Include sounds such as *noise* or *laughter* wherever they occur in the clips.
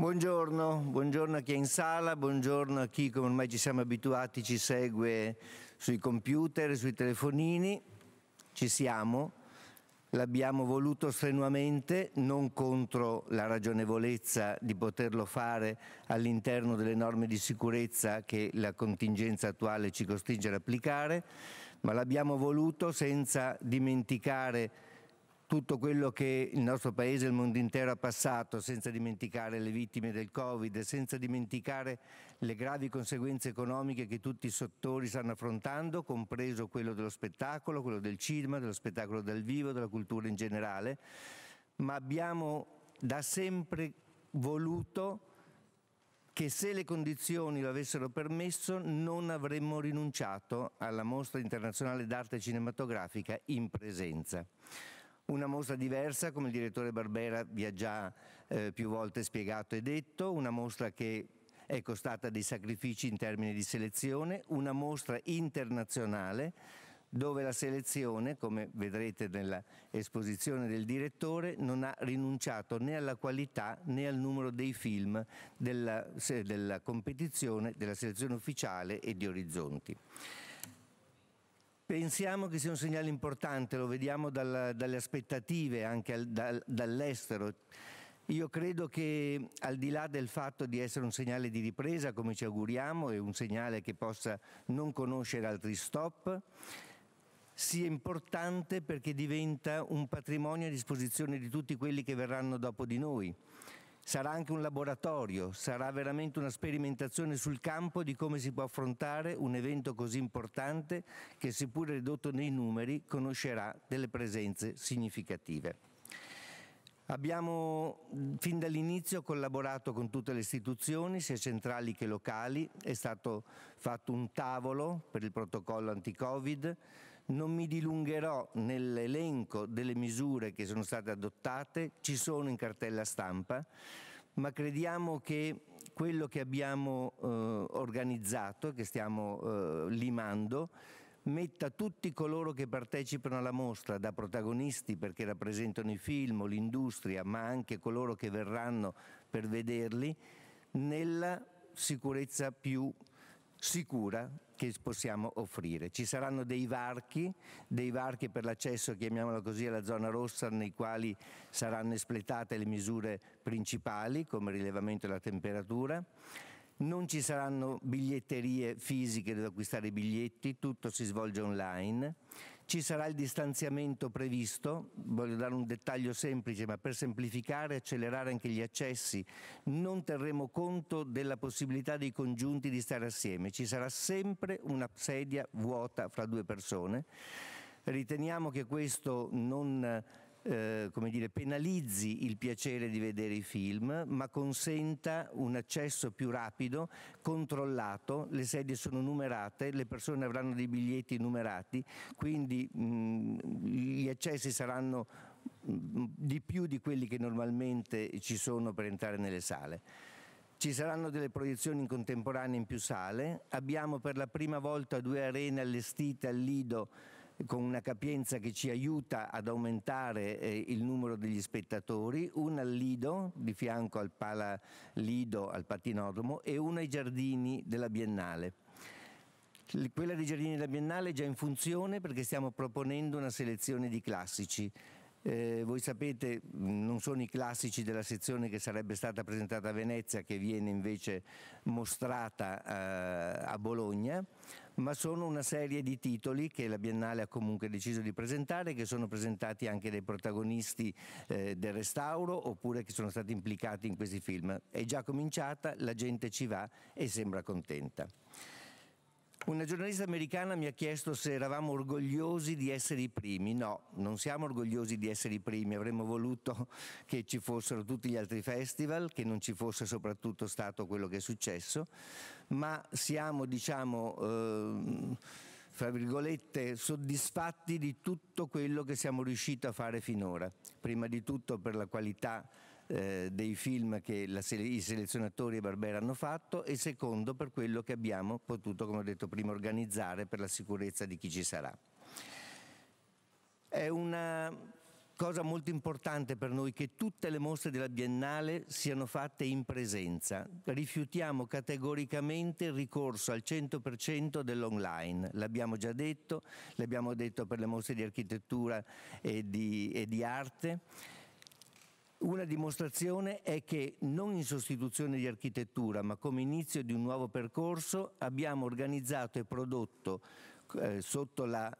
Buongiorno, buongiorno a chi è in sala, buongiorno a chi, come ormai ci siamo abituati, ci segue sui computer, sui telefonini. Ci siamo, l'abbiamo voluto strenuamente, non contro la ragionevolezza di poterlo fare all'interno delle norme di sicurezza che la contingenza attuale ci costringe ad applicare, ma l'abbiamo voluto senza dimenticare tutto quello che il nostro paese e il mondo intero ha passato, senza dimenticare le vittime del Covid, senza dimenticare le gravi conseguenze economiche che tutti i settori stanno affrontando, compreso quello dello spettacolo, quello del cinema, dello spettacolo dal vivo, della cultura in generale, ma abbiamo da sempre voluto che se le condizioni lo avessero permesso non avremmo rinunciato alla mostra internazionale d'arte cinematografica in presenza una mostra diversa, come il direttore Barbera vi ha già eh, più volte spiegato e detto, una mostra che è costata dei sacrifici in termini di selezione, una mostra internazionale dove la selezione, come vedrete nell'esposizione del direttore, non ha rinunciato né alla qualità né al numero dei film della, della competizione, della selezione ufficiale e di orizzonti. Pensiamo che sia un segnale importante, lo vediamo dalla, dalle aspettative anche al, dal, dall'estero. Io credo che al di là del fatto di essere un segnale di ripresa, come ci auguriamo, e un segnale che possa non conoscere altri stop, sia importante perché diventa un patrimonio a disposizione di tutti quelli che verranno dopo di noi sarà anche un laboratorio, sarà veramente una sperimentazione sul campo di come si può affrontare un evento così importante che seppur ridotto nei numeri conoscerà delle presenze significative. Abbiamo fin dall'inizio collaborato con tutte le istituzioni, sia centrali che locali, è stato fatto un tavolo per il protocollo anti-Covid, non mi dilungherò nell'elenco delle misure che sono state adottate, ci sono in cartella stampa, ma crediamo che quello che abbiamo eh, organizzato, che stiamo eh, limando, metta tutti coloro che partecipano alla mostra, da protagonisti perché rappresentano i film, l'industria, ma anche coloro che verranno per vederli, nella sicurezza più sicura che possiamo offrire. Ci saranno dei varchi, dei varchi per l'accesso, chiamiamolo così, alla zona rossa, nei quali saranno espletate le misure principali, come il rilevamento della temperatura. Non ci saranno biglietterie fisiche dove acquistare i biglietti, tutto si svolge online ci sarà il distanziamento previsto, voglio dare un dettaglio semplice, ma per semplificare e accelerare anche gli accessi, non terremo conto della possibilità dei congiunti di stare assieme, ci sarà sempre una sedia vuota fra due persone. Riteniamo che questo non eh, come dire, penalizzi il piacere di vedere i film, ma consenta un accesso più rapido, controllato, le sedie sono numerate, le persone avranno dei biglietti numerati, quindi mh, mm, gli accessi saranno mh, mm, di più di quelli che normalmente ci sono per entrare nelle sale. Ci saranno delle proiezioni in contemporanea in più sale, abbiamo per la prima volta due arene allestite al Lido con una capienza che ci aiuta ad aumentare eh, il numero degli spettatori, una al Lido, di fianco al Pala Lido, al patinodromo, e una ai giardini della Biennale. Quella dei giardini della Biennale è già in funzione perché stiamo proponendo una selezione di classici. Eh, voi sapete, non sono i classici della sezione che sarebbe stata presentata a Venezia, che viene invece mostrata eh, a Bologna, ma sono una serie di titoli che la Biennale ha comunque deciso di presentare, che sono presentati anche dai protagonisti eh, del restauro oppure che sono stati implicati in questi film. È già cominciata, la gente ci va e sembra contenta. Una giornalista americana mi ha chiesto se eravamo orgogliosi di essere i primi. No, non siamo orgogliosi di essere i primi, avremmo voluto che ci fossero tutti gli altri festival, che non ci fosse soprattutto stato quello che è successo, ma siamo, diciamo, eh, fra virgolette, soddisfatti di tutto quello che siamo riusciti a fare finora. Prima di tutto per la qualità eh, dei film che la, i selezionatori e Barbera hanno fatto e secondo per quello che abbiamo potuto, come ho detto prima, organizzare per la sicurezza di chi ci sarà. È una cosa molto importante per noi che tutte le mostre della Biennale siano fatte in presenza. Rifiutiamo categoricamente il ricorso al 100% dell'online, l'abbiamo già detto, l'abbiamo detto per le mostre di architettura e di, e di arte una dimostrazione è che, non in sostituzione di architettura, ma come inizio di un nuovo percorso, abbiamo organizzato e prodotto eh, sotto la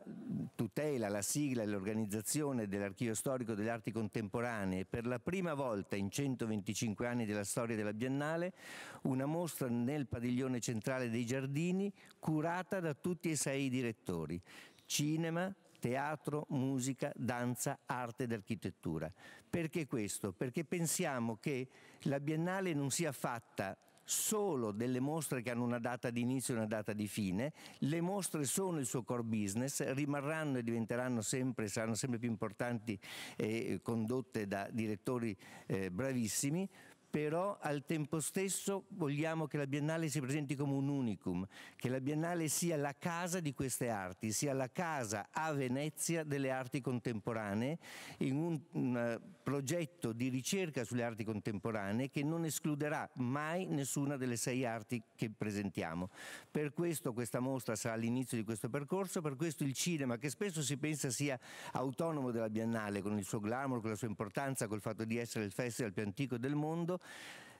tutela, la sigla e l'organizzazione dell'Archivio Storico delle Arti Contemporanee, per la prima volta in 125 anni della storia della Biennale, una mostra nel padiglione centrale dei giardini curata da tutti e sei i direttori. Cinema, teatro, musica, danza, arte ed architettura. Perché questo? Perché pensiamo che la Biennale non sia fatta solo delle mostre che hanno una data di inizio e una data di fine, le mostre sono il suo core business, rimarranno e diventeranno sempre, saranno sempre più importanti e condotte da direttori eh, bravissimi, però al tempo stesso vogliamo che la Biennale si presenti come un unicum, che la Biennale sia la casa di queste arti, sia la casa a Venezia delle arti contemporanee, in un, un eh, progetto di ricerca sulle arti contemporanee che non escluderà mai nessuna delle sei arti che presentiamo. Per questo questa mostra sarà l'inizio di questo percorso, per questo il cinema, che spesso si pensa sia autonomo della Biennale, con il suo glamour, con la sua importanza, col fatto di essere il festival più antico del mondo,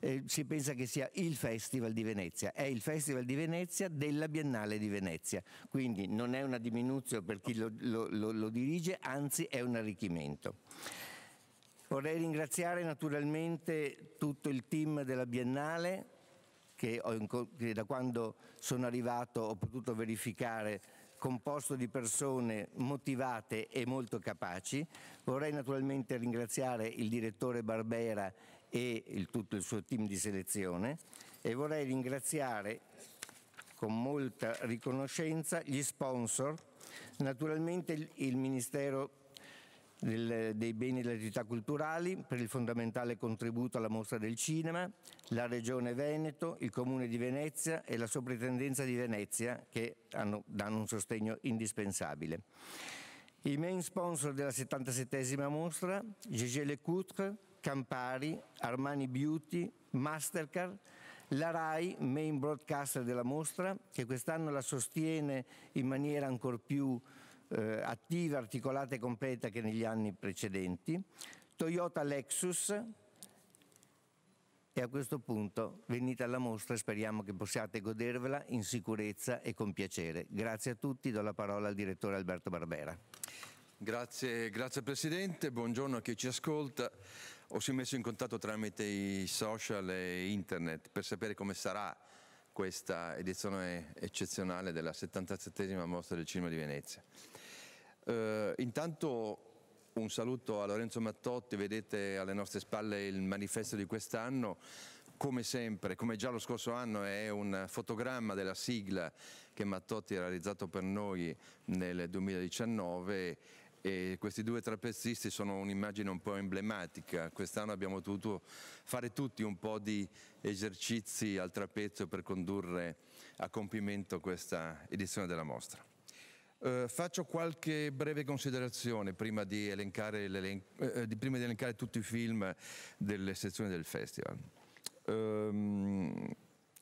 eh, si pensa che sia il Festival di Venezia, è il Festival di Venezia della Biennale di Venezia, quindi non è una diminuzione per chi lo, lo, lo, lo dirige, anzi è un arricchimento. Vorrei ringraziare naturalmente tutto il team della Biennale che, che, da quando sono arrivato ho potuto verificare composto di persone motivate e molto capaci. Vorrei naturalmente ringraziare il direttore Barbera e il, tutto il suo team di selezione e vorrei ringraziare con molta riconoscenza gli sponsor, naturalmente il, il Ministero del, dei beni e delle attività culturali per il fondamentale contributo alla mostra del cinema, la Regione Veneto, il Comune di Venezia e la Soprintendenza di Venezia che hanno, danno un sostegno indispensabile. I main sponsor della 77esima mostra, Gégé Lecoutre, Campari, Armani Beauty, Mastercard, la RAI, main broadcaster della mostra, che quest'anno la sostiene in maniera ancora più eh, attiva, articolata e completa che negli anni precedenti, Toyota Lexus, e a questo punto venite alla mostra e speriamo che possiate godervela in sicurezza e con piacere. Grazie a tutti, do la parola al direttore Alberto Barbera. Grazie, grazie Presidente, buongiorno a chi ci ascolta o si è messo in contatto tramite i social e internet per sapere come sarà questa edizione eccezionale della 77esima mostra del cinema di Venezia. Uh, intanto un saluto a Lorenzo Mattotti, vedete alle nostre spalle il manifesto di quest'anno, come sempre, come già lo scorso anno è un fotogramma della sigla che Mattotti ha realizzato per noi nel 2019 e questi due trapezzisti sono un'immagine un po' emblematica. Quest'anno abbiamo dovuto fare tutti un po' di esercizi al trapezio per condurre a compimento questa edizione della mostra. Eh, faccio qualche breve considerazione prima di elencare, eh, di, prima di elencare tutti i film delle sezioni del festival. Um,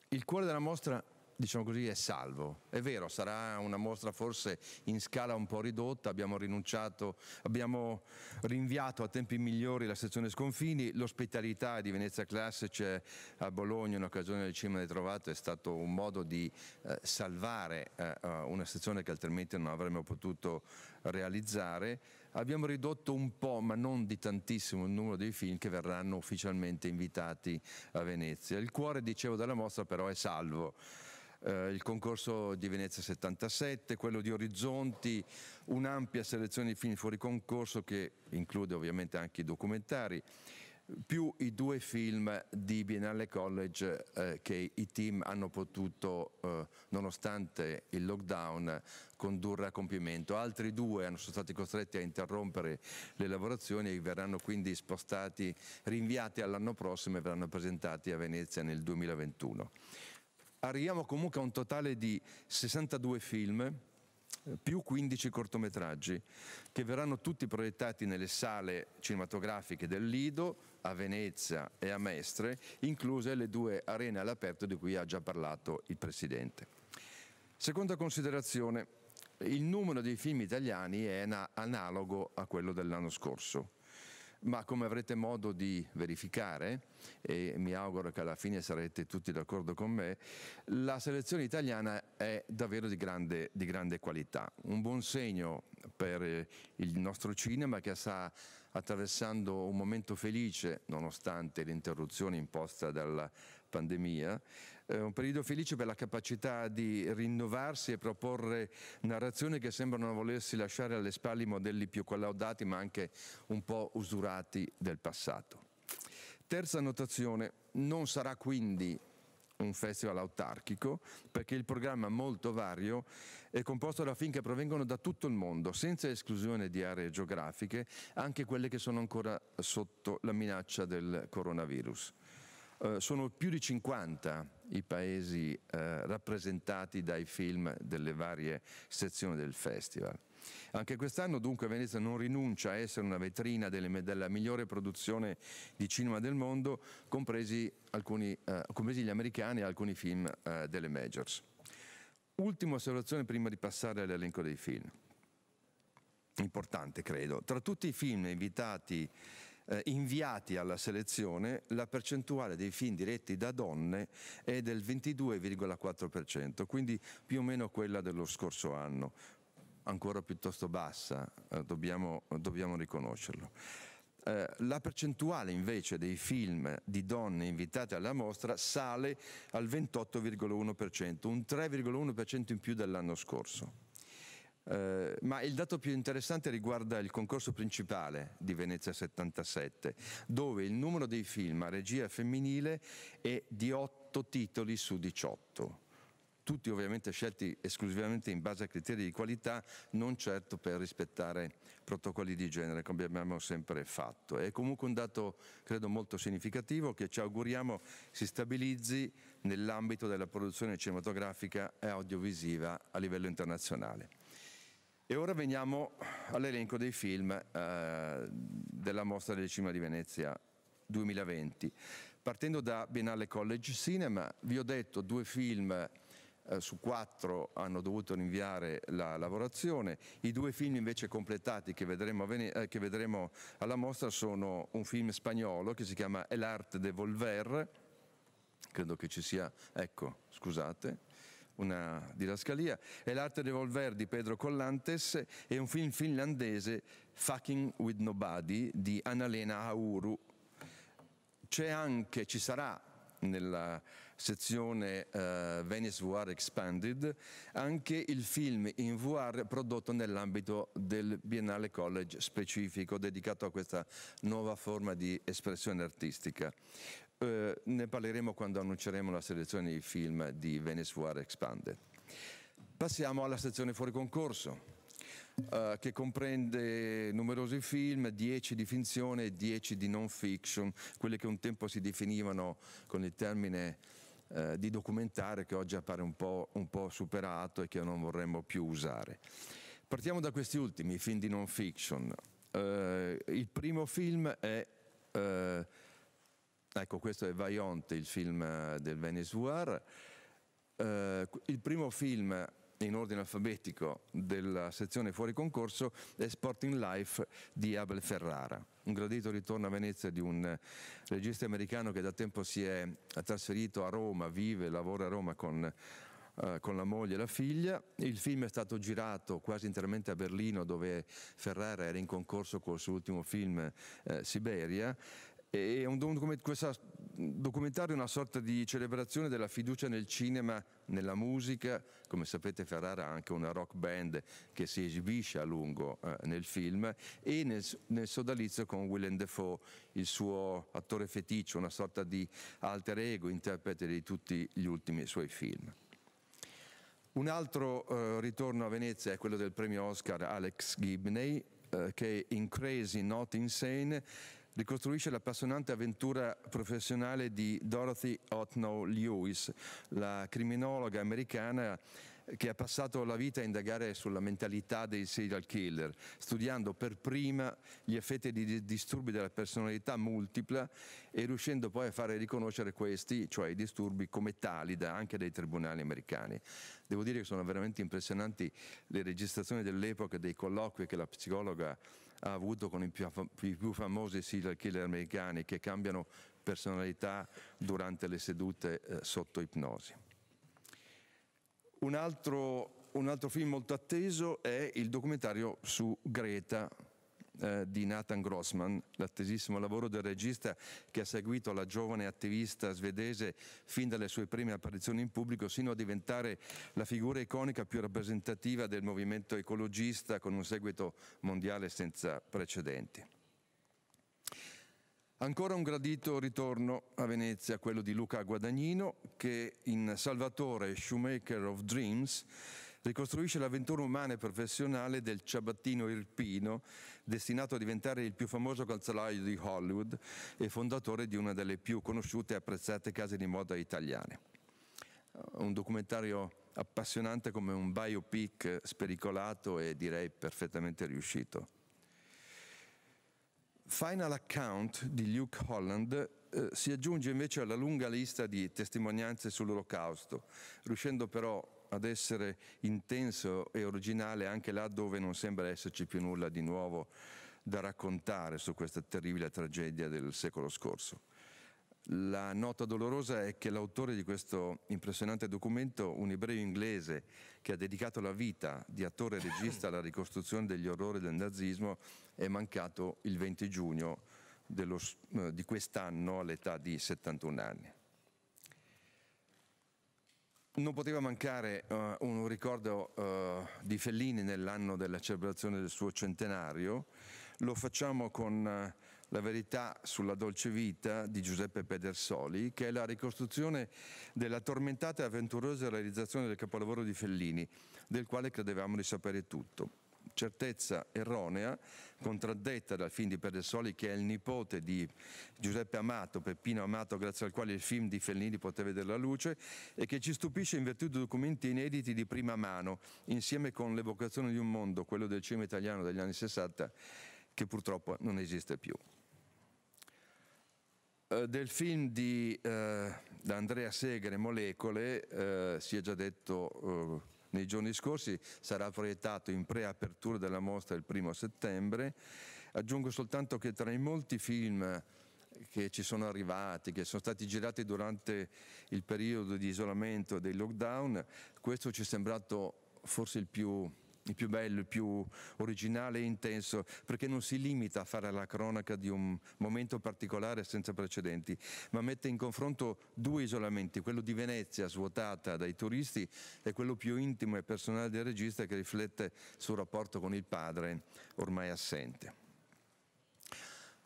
il cuore della mostra diciamo così, è salvo. È vero, sarà una mostra forse in scala un po' ridotta, abbiamo rinunciato, abbiamo rinviato a tempi migliori la sezione Sconfini, l'ospitalità di Venezia Classic a Bologna in occasione del Cinema del Trovato è stato un modo di eh, salvare eh, eh, una sezione che altrimenti non avremmo potuto realizzare. Abbiamo ridotto un po', ma non di tantissimo, il numero dei film che verranno ufficialmente invitati a Venezia. Il cuore, dicevo, della mostra però è salvo eh, il concorso di Venezia 77, quello di Orizzonti, un'ampia selezione di film fuori concorso che include ovviamente anche i documentari più i due film di Biennale College eh, che i team hanno potuto, eh, nonostante il lockdown, condurre a compimento. Altri due sono stati costretti a interrompere le lavorazioni e verranno quindi spostati, rinviati all'anno prossimo e verranno presentati a Venezia nel 2021 arriviamo comunque a un totale di 62 film eh, più 15 cortometraggi che verranno tutti proiettati nelle sale cinematografiche del Lido a Venezia e a Mestre, incluse le due arene all'aperto di cui ha già parlato il Presidente. Seconda considerazione, il numero dei film italiani è analogo a quello dell'anno scorso, ma come avrete modo di verificare, e mi auguro che alla fine sarete tutti d'accordo con me, la selezione italiana è davvero di grande, di grande qualità. Un buon segno per eh, il nostro cinema che sta attraversando un momento felice, nonostante l'interruzione imposta dalla pandemia, eh, un periodo felice per la capacità di rinnovarsi e proporre narrazioni che sembrano volersi lasciare alle spalle i modelli più collaudati ma anche un po' usurati del passato. Terza notazione, non sarà quindi un festival autarchico, perché il programma molto vario è composto da film che provengono da tutto il mondo, senza esclusione di aree geografiche, anche quelle che sono ancora sotto la minaccia del coronavirus. Eh, sono più di 50 i paesi eh, rappresentati dai film delle varie sezioni del festival. Anche quest'anno dunque Venezia non rinuncia a essere una vetrina delle, della migliore produzione di cinema del mondo, compresi, alcuni, eh, compresi gli americani e alcuni film eh, delle majors. Ultima osservazione prima di passare all'elenco dei film. Importante credo. Tra tutti i film invitati eh, inviati alla selezione, la percentuale dei film diretti da donne è del 22,4%, quindi più o meno quella dello scorso anno, ancora piuttosto bassa, eh, dobbiamo, dobbiamo riconoscerlo eh, la percentuale invece dei film di donne invitate alla mostra sale al 28,1%, un 3,1% in più dell'anno scorso. Eh, ma il dato più interessante riguarda il concorso principale di Venezia 77, dove il numero dei film a regia femminile è di 8 titoli su 18 tutti ovviamente scelti esclusivamente in base a criteri di qualità, non certo per rispettare protocolli di genere come abbiamo sempre fatto. È comunque un dato, credo, molto significativo che ci auguriamo si stabilizzi nell'ambito della produzione cinematografica e audiovisiva a livello internazionale. E ora veniamo all'elenco dei film eh, della Mostra del Cinema di Venezia 2020. Partendo da Biennale College Cinema, vi ho detto due film eh, su quattro hanno dovuto rinviare la lavorazione, i due film invece completati che vedremo, eh, che vedremo alla mostra sono un film spagnolo che si chiama El Arte de Volver, credo che ci sia, ecco, scusate, una didascalia, è l'arte volver di Pedro Collantes e un film finlandese, Fucking with Nobody, di Annalena Auru. C'è anche, ci sarà nella sezione uh, Venice VR Expanded, anche il film in VR prodotto nell'ambito del Biennale College specifico dedicato a questa nuova forma di espressione artistica. Eh, ne parleremo quando annunceremo la selezione di film di Venice War Expanded. Passiamo alla sezione fuori concorso. Eh, che comprende numerosi film, 10 di finzione e 10 di non fiction, quelli che un tempo si definivano con il termine eh, di documentare che oggi appare un po', un po' superato e che non vorremmo più usare. Partiamo da questi ultimi, i film di non fiction. Eh, il primo film è eh, Ecco, questo è Vaillant, il film eh, del Venezuela. Eh, il primo film in ordine alfabetico della sezione fuori concorso è Sporting Life di Abel Ferrara. Un gradito ritorno a Venezia di un eh, regista americano che da tempo si è trasferito a Roma, vive, e lavora a Roma con eh, con la moglie e la figlia. Il film è stato girato quasi interamente a Berlino dove Ferrara era in concorso col suo ultimo film eh, Siberia è un documentario una sorta di celebrazione della fiducia nel cinema, nella musica, come sapete Ferrara ha anche una rock band che si esibisce a lungo eh, nel film e nel, nel, sodalizio con Willem Dafoe, il suo attore feticcio, una sorta di alter ego, interprete di tutti gli ultimi suoi film. Un altro eh, ritorno a Venezia è quello del premio Oscar Alex Gibney, eh, che in Crazy Not Insane ricostruisce l'appassionante avventura professionale di Dorothy Otno Lewis, la criminologa americana che ha passato la vita a indagare sulla mentalità dei serial killer, studiando per prima gli effetti di disturbi della personalità multipla e riuscendo poi a fare riconoscere questi, cioè i disturbi, come tali da anche dai tribunali americani. Devo dire che sono veramente impressionanti le registrazioni dell'epoca dei colloqui che la psicologa ha avuto con i più, i più famosi serial killer americani che cambiano personalità durante le sedute eh, sotto ipnosi. Un altro, un altro film molto atteso è il documentario su Greta eh, di Nathan Grossman, l'attesissimo lavoro del regista che ha seguito la giovane attivista svedese fin dalle sue prime apparizioni in pubblico sino a diventare la figura iconica più rappresentativa del movimento ecologista con un seguito mondiale senza precedenti. Ancora un gradito ritorno a Venezia, quello di Luca Guadagnino, che in Salvatore Shoemaker of Dreams ricostruisce l'avventura umana e professionale del ciabattino irpino, destinato a diventare il più famoso calzolaio di Hollywood e fondatore di una delle più conosciute e apprezzate case di moda italiane. Eh, un documentario appassionante come un biopic spericolato e direi perfettamente riuscito. Final Account di Luke Holland eh, si aggiunge invece alla lunga lista di testimonianze sull'Olocausto, riuscendo però ad essere intenso e originale anche là dove non sembra esserci più nulla di nuovo da raccontare su questa terribile tragedia del secolo scorso. La nota dolorosa è che l'autore di questo impressionante documento, un ebreo inglese che ha dedicato la vita di attore e regista alla ricostruzione degli orrori del nazismo, è mancato il 20 giugno dello, eh, di quest'anno all'età di 71 anni. Non poteva mancare uh, un ricordo uh, di Fellini nell'anno della celebrazione del suo centenario. Lo facciamo con uh, La verità sulla dolce vita di Giuseppe Pedersoli, che è la ricostruzione della tormentata e avventurosa realizzazione del capolavoro di Fellini, del quale credevamo di sapere tutto certezza erronea, contraddetta dal film di Perdesoli che è il nipote di Giuseppe Amato, Peppino Amato, grazie al quale il film di Fellini poteva vedere la luce e che ci stupisce in virtù di documenti inediti di prima mano, insieme con l'evocazione di un mondo, quello del cinema italiano degli anni 60, che purtroppo non esiste più eh, del film di eh, Andrea Segre, Molecole, eh, si è già detto eh, nei giorni scorsi, sarà proiettato in preapertura della mostra il primo settembre. Aggiungo soltanto che tra i molti film che ci sono arrivati, che sono stati girati durante il periodo di isolamento e dei lockdown, questo ci è sembrato forse il più il più bello, il più originale e intenso, perché non si limita a fare la cronaca di un momento particolare senza precedenti, ma mette in confronto due isolamenti, quello di Venezia svuotata dai turisti e quello più intimo e personale del regista che riflette sul rapporto con il padre ormai assente.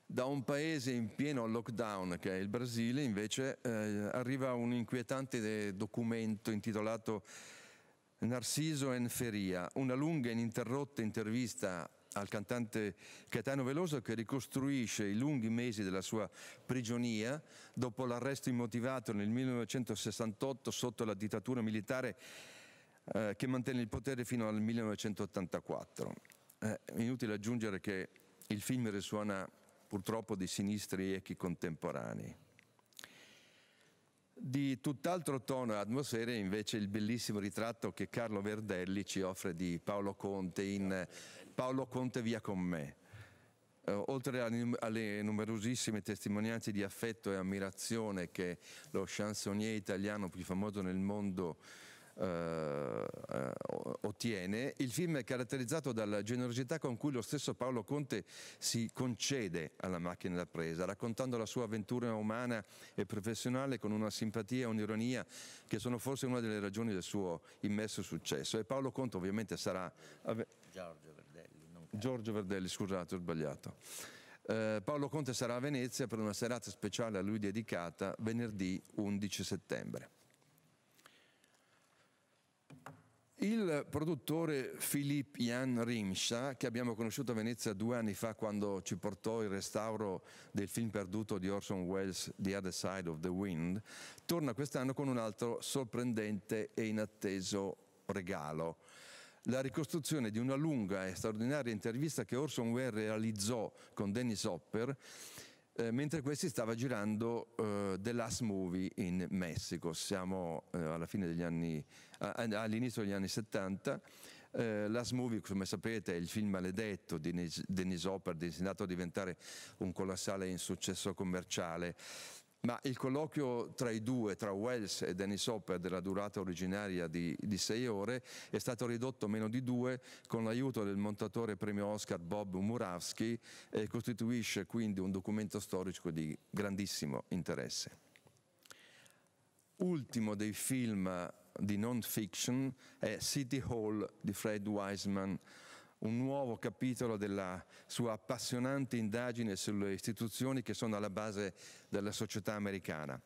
Da un paese in pieno lockdown, che è il Brasile, invece, eh, arriva un inquietante documento intitolato Narciso Enferia, una lunga e ininterrotta intervista al cantante Caetano Veloso che ricostruisce i lunghi mesi della sua prigionia dopo l'arresto immotivato nel 1968 sotto la dittatura militare eh, che mantenne il potere fino al 1984. Eh, inutile aggiungere che il film risuona purtroppo di sinistri echi contemporanei. Di tutt'altro tono e atmosfera invece il bellissimo ritratto che Carlo Verdelli ci offre di Paolo Conte in Paolo Conte via con me. Eh, oltre alle numerosissime testimonianze di affetto e ammirazione che lo chansonnier italiano più famoso nel mondo eh, eh, ottiene, il film è caratterizzato dalla generosità con cui lo stesso Paolo Conte si concede alla macchina da presa, raccontando la sua avventura umana e professionale con una simpatia e un'ironia che sono forse una delle ragioni del suo immenso successo. E Paolo Conte ovviamente sarà... Giorgio Verdelli. Giorgio Verdelli, scusate, ho sbagliato. Eh, Paolo Conte sarà a Venezia per una serata speciale a lui dedicata venerdì 11 settembre. Il produttore Philippe Jan Rimscha, che abbiamo conosciuto a Venezia due anni fa quando ci portò il restauro del film perduto di Orson Welles, The Other Side of the Wind, torna quest'anno con un altro sorprendente e inatteso regalo la ricostruzione di una lunga e straordinaria intervista che Orson Welles realizzò con Dennis Hopper eh, mentre questi stava girando eh, The Last Movie in Messico. Siamo eh, alla fine degli anni all'inizio degli anni 70. Eh, Last Movie, come sapete, è il film maledetto di Denis Hopper, destinato a diventare un colossale insuccesso commerciale. Ma il colloquio tra i due, tra Wells e Dennis Hopper, della durata originaria di, di, sei ore, è stato ridotto a meno di due con l'aiuto del montatore premio Oscar Bob Murawski e costituisce quindi un documento storico di grandissimo interesse. Ultimo dei film di non fiction è City Hall di Fred Wiseman, un nuovo capitolo della sua appassionante indagine sulle istituzioni che sono alla base della società americana.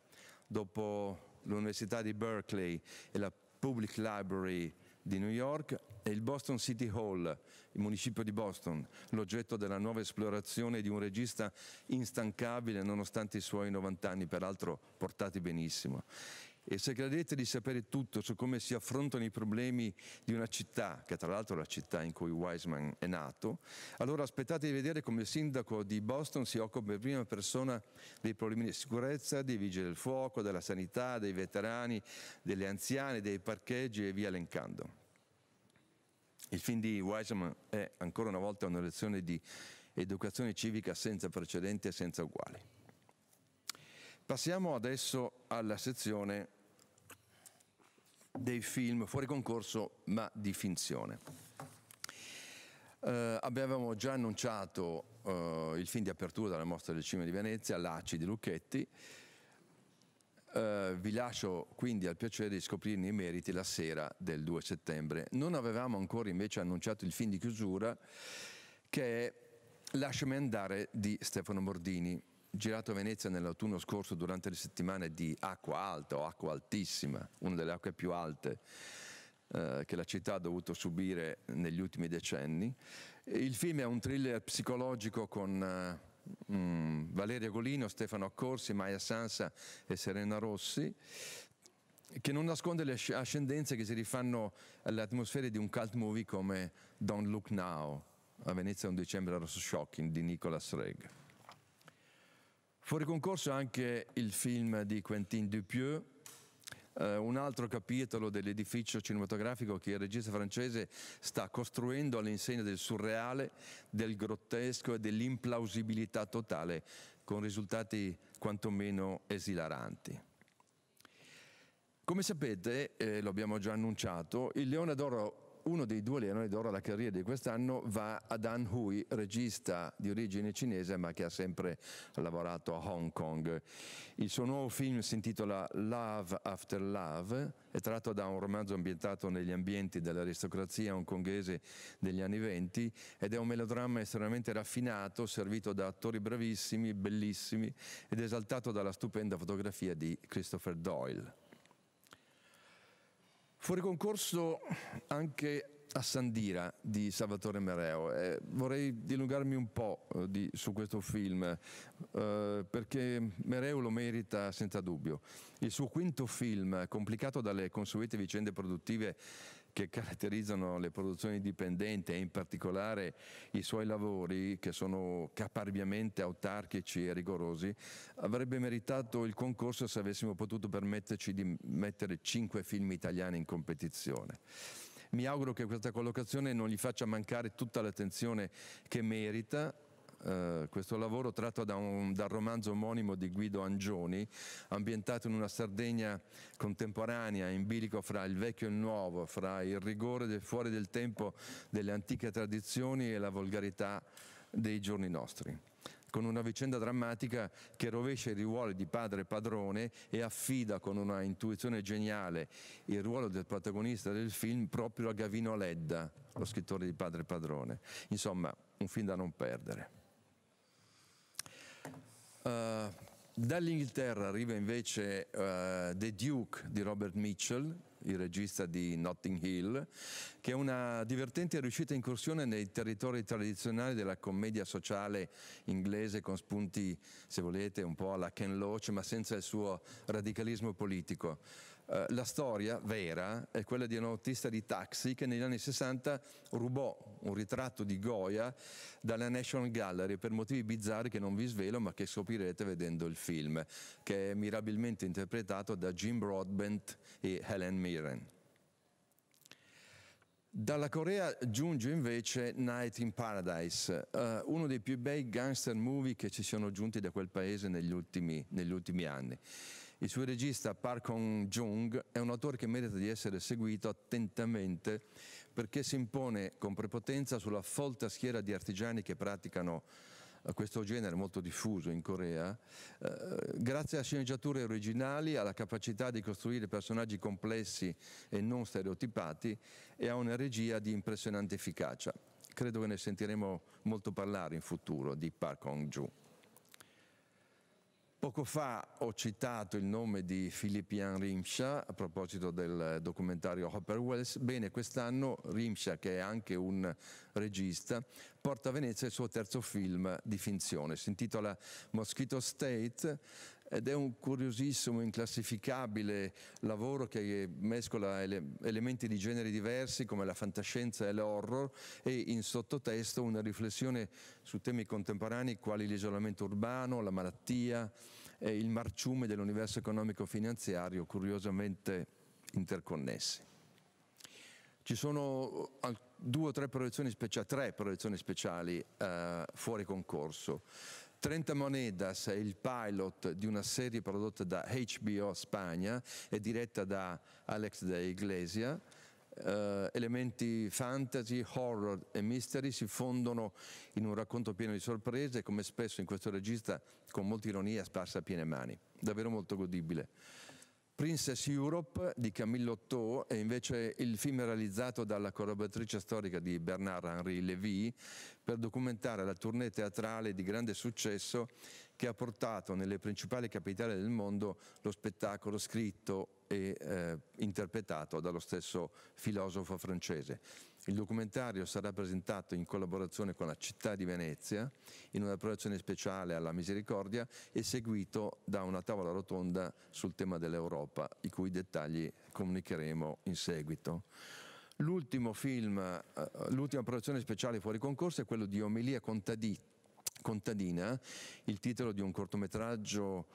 Dopo l'Università di Berkeley e la Public Library di New York è il Boston City Hall, il municipio di Boston, l'oggetto della nuova esplorazione di un regista instancabile nonostante i suoi 90 anni, peraltro portati benissimo e se credete di sapere tutto su come si affrontano i problemi di una città, che tra l'altro è la città in cui Wiseman è nato, allora aspettate di vedere come il sindaco di Boston si occupa in prima persona dei problemi di sicurezza, dei vigili del fuoco, della sanità, dei veterani, delle anziane, dei parcheggi e via elencando. Il film di Wiseman è ancora una volta una lezione di educazione civica senza precedenti e senza uguali. Passiamo adesso alla sezione dei film fuori concorso ma di finzione. Eh, avevamo già annunciato eh, il film di apertura della mostra del cinema di Venezia, L'Aci di Lucchetti. Eh, vi lascio quindi al piacere di scoprirne i meriti la sera del 2 settembre. Non avevamo ancora invece annunciato il film di chiusura che è Lasciami andare di Stefano Bordini girato a Venezia nell'autunno scorso durante le settimane di acqua alta o acqua altissima, una delle acque più alte eh, che la città ha dovuto subire negli ultimi decenni. Il film è un thriller psicologico con eh, mm, Valeria Golino, Stefano Accorsi, Maya Sansa e Serena Rossi che non nasconde le ascendenze che si rifanno alle atmosfere di un cult movie come Don't Look Now, a Venezia un dicembre rosso shocking di Nicolas Reg. Fuori concorso anche il film di Quentin Dupieux, Uh, un altro capitolo dell'edificio cinematografico che il regista francese sta costruendo all'insegna del surreale, del grottesco e dell'implausibilità totale, con risultati quantomeno esilaranti. Come sapete, eh, lo abbiamo già annunciato, il Leone d'Oro uno dei due leoni d'oro alla carriera di quest'anno va a Dan Hui, regista di origine cinese ma che ha sempre lavorato a Hong Kong. Il suo nuovo film si intitola Love After Love, è tratto da un romanzo ambientato negli ambienti dell'aristocrazia hongkongese degli anni venti ed è un melodramma estremamente raffinato, servito da attori bravissimi, bellissimi ed esaltato dalla stupenda fotografia di Christopher Doyle. Fuori concorso anche a Sandira di Salvatore Mereo. Eh, vorrei dilungarmi un po' eh, di, su questo film eh, perché Mereo lo merita senza dubbio. Il suo quinto film, complicato dalle consuete vicende produttive che caratterizzano le produzioni dipendenti e in particolare i suoi lavori, che sono caparbiamente autarchici e rigorosi, avrebbe meritato il concorso se avessimo potuto permetterci di mettere cinque film italiani in competizione mi auguro che questa collocazione non gli faccia mancare tutta l'attenzione che merita eh, questo lavoro tratto da un, dal romanzo omonimo di Guido Angioni, ambientato in una Sardegna contemporanea, in bilico fra il vecchio e il nuovo, fra il rigore del fuori del tempo delle antiche tradizioni e la volgarità dei giorni nostri con una vicenda drammatica che rovescia i ruoli di padre e padrone e affida con una intuizione geniale il ruolo del protagonista del film proprio a Gavino Ledda, lo scrittore di Padre e Padrone. Insomma, un film da non perdere. Eh, Dall'Inghilterra arriva invece uh, The Duke di Robert Mitchell, il regista di Notting Hill, che è una divertente e riuscita incursione nei territori tradizionali della commedia sociale inglese con spunti, se volete, un po' alla Ken Loach, ma senza il suo radicalismo politico. Eh, la storia vera è quella di un autista di taxi che negli anni 60 rubò un ritratto di Goya dalla National Gallery per motivi bizzarri che non vi svelo ma che scoprirete vedendo il film, che è mirabilmente interpretato da Jim Broadbent e Helen Mirren. Dalla Corea giunge invece Night in Paradise, eh, uno dei più bei gangster movie che ci siano giunti da quel paese negli ultimi, negli ultimi anni. Il suo regista Park Hong-jung è un autore che merita di essere seguito attentamente perché si impone con prepotenza sulla folta schiera di artigiani che praticano eh, questo genere molto diffuso in Corea, eh, grazie a sceneggiature originali, alla capacità di costruire personaggi complessi e non stereotipati e a una regia di impressionante efficacia. Credo che ne sentiremo molto parlare in futuro di Park Hong-joo. Poco fa ho citato il nome di Philippe-Ian Rimsha a proposito del documentario Hopper Wells. Bene, quest'anno Rimsha, che è anche un regista, porta a Venezia il suo terzo film di finzione. Si intitola Mosquito State ed è un curiosissimo, inclassificabile lavoro che mescola ele elementi di generi diversi come la fantascienza e l'horror e in sottotesto una riflessione su temi contemporanei quali l'isolamento urbano, la malattia e il marciume dell'universo economico-finanziario curiosamente interconnessi. Ci sono uh, due o tre proiezioni speciali, tre proiezioni speciali eh, fuori concorso 30 Monedas è il pilot di una serie prodotta da HBO Spagna e diretta da Alex de Iglesia. Uh, elementi fantasy, horror e mystery si fondono in un racconto pieno di sorprese, come spesso in questo regista, con molta ironia sparsa a piene mani. Davvero molto godibile. Princess Europe di Camille Otto è invece il film realizzato dalla collaboratrice storica di Bernard Henri Lévy per documentare la tournée teatrale di grande successo che ha portato nelle principali capitali del mondo lo spettacolo scritto e eh, interpretato dallo stesso filosofo francese. Il documentario sarà presentato in collaborazione con la città di Venezia in una proiezione speciale alla Misericordia e seguito da una tavola rotonda sul tema dell'Europa, i cui dettagli comunicheremo in seguito. Eh, l'ultima proiezione speciale fuori concorso è quello di Omelia Contadina, il titolo di un cortometraggio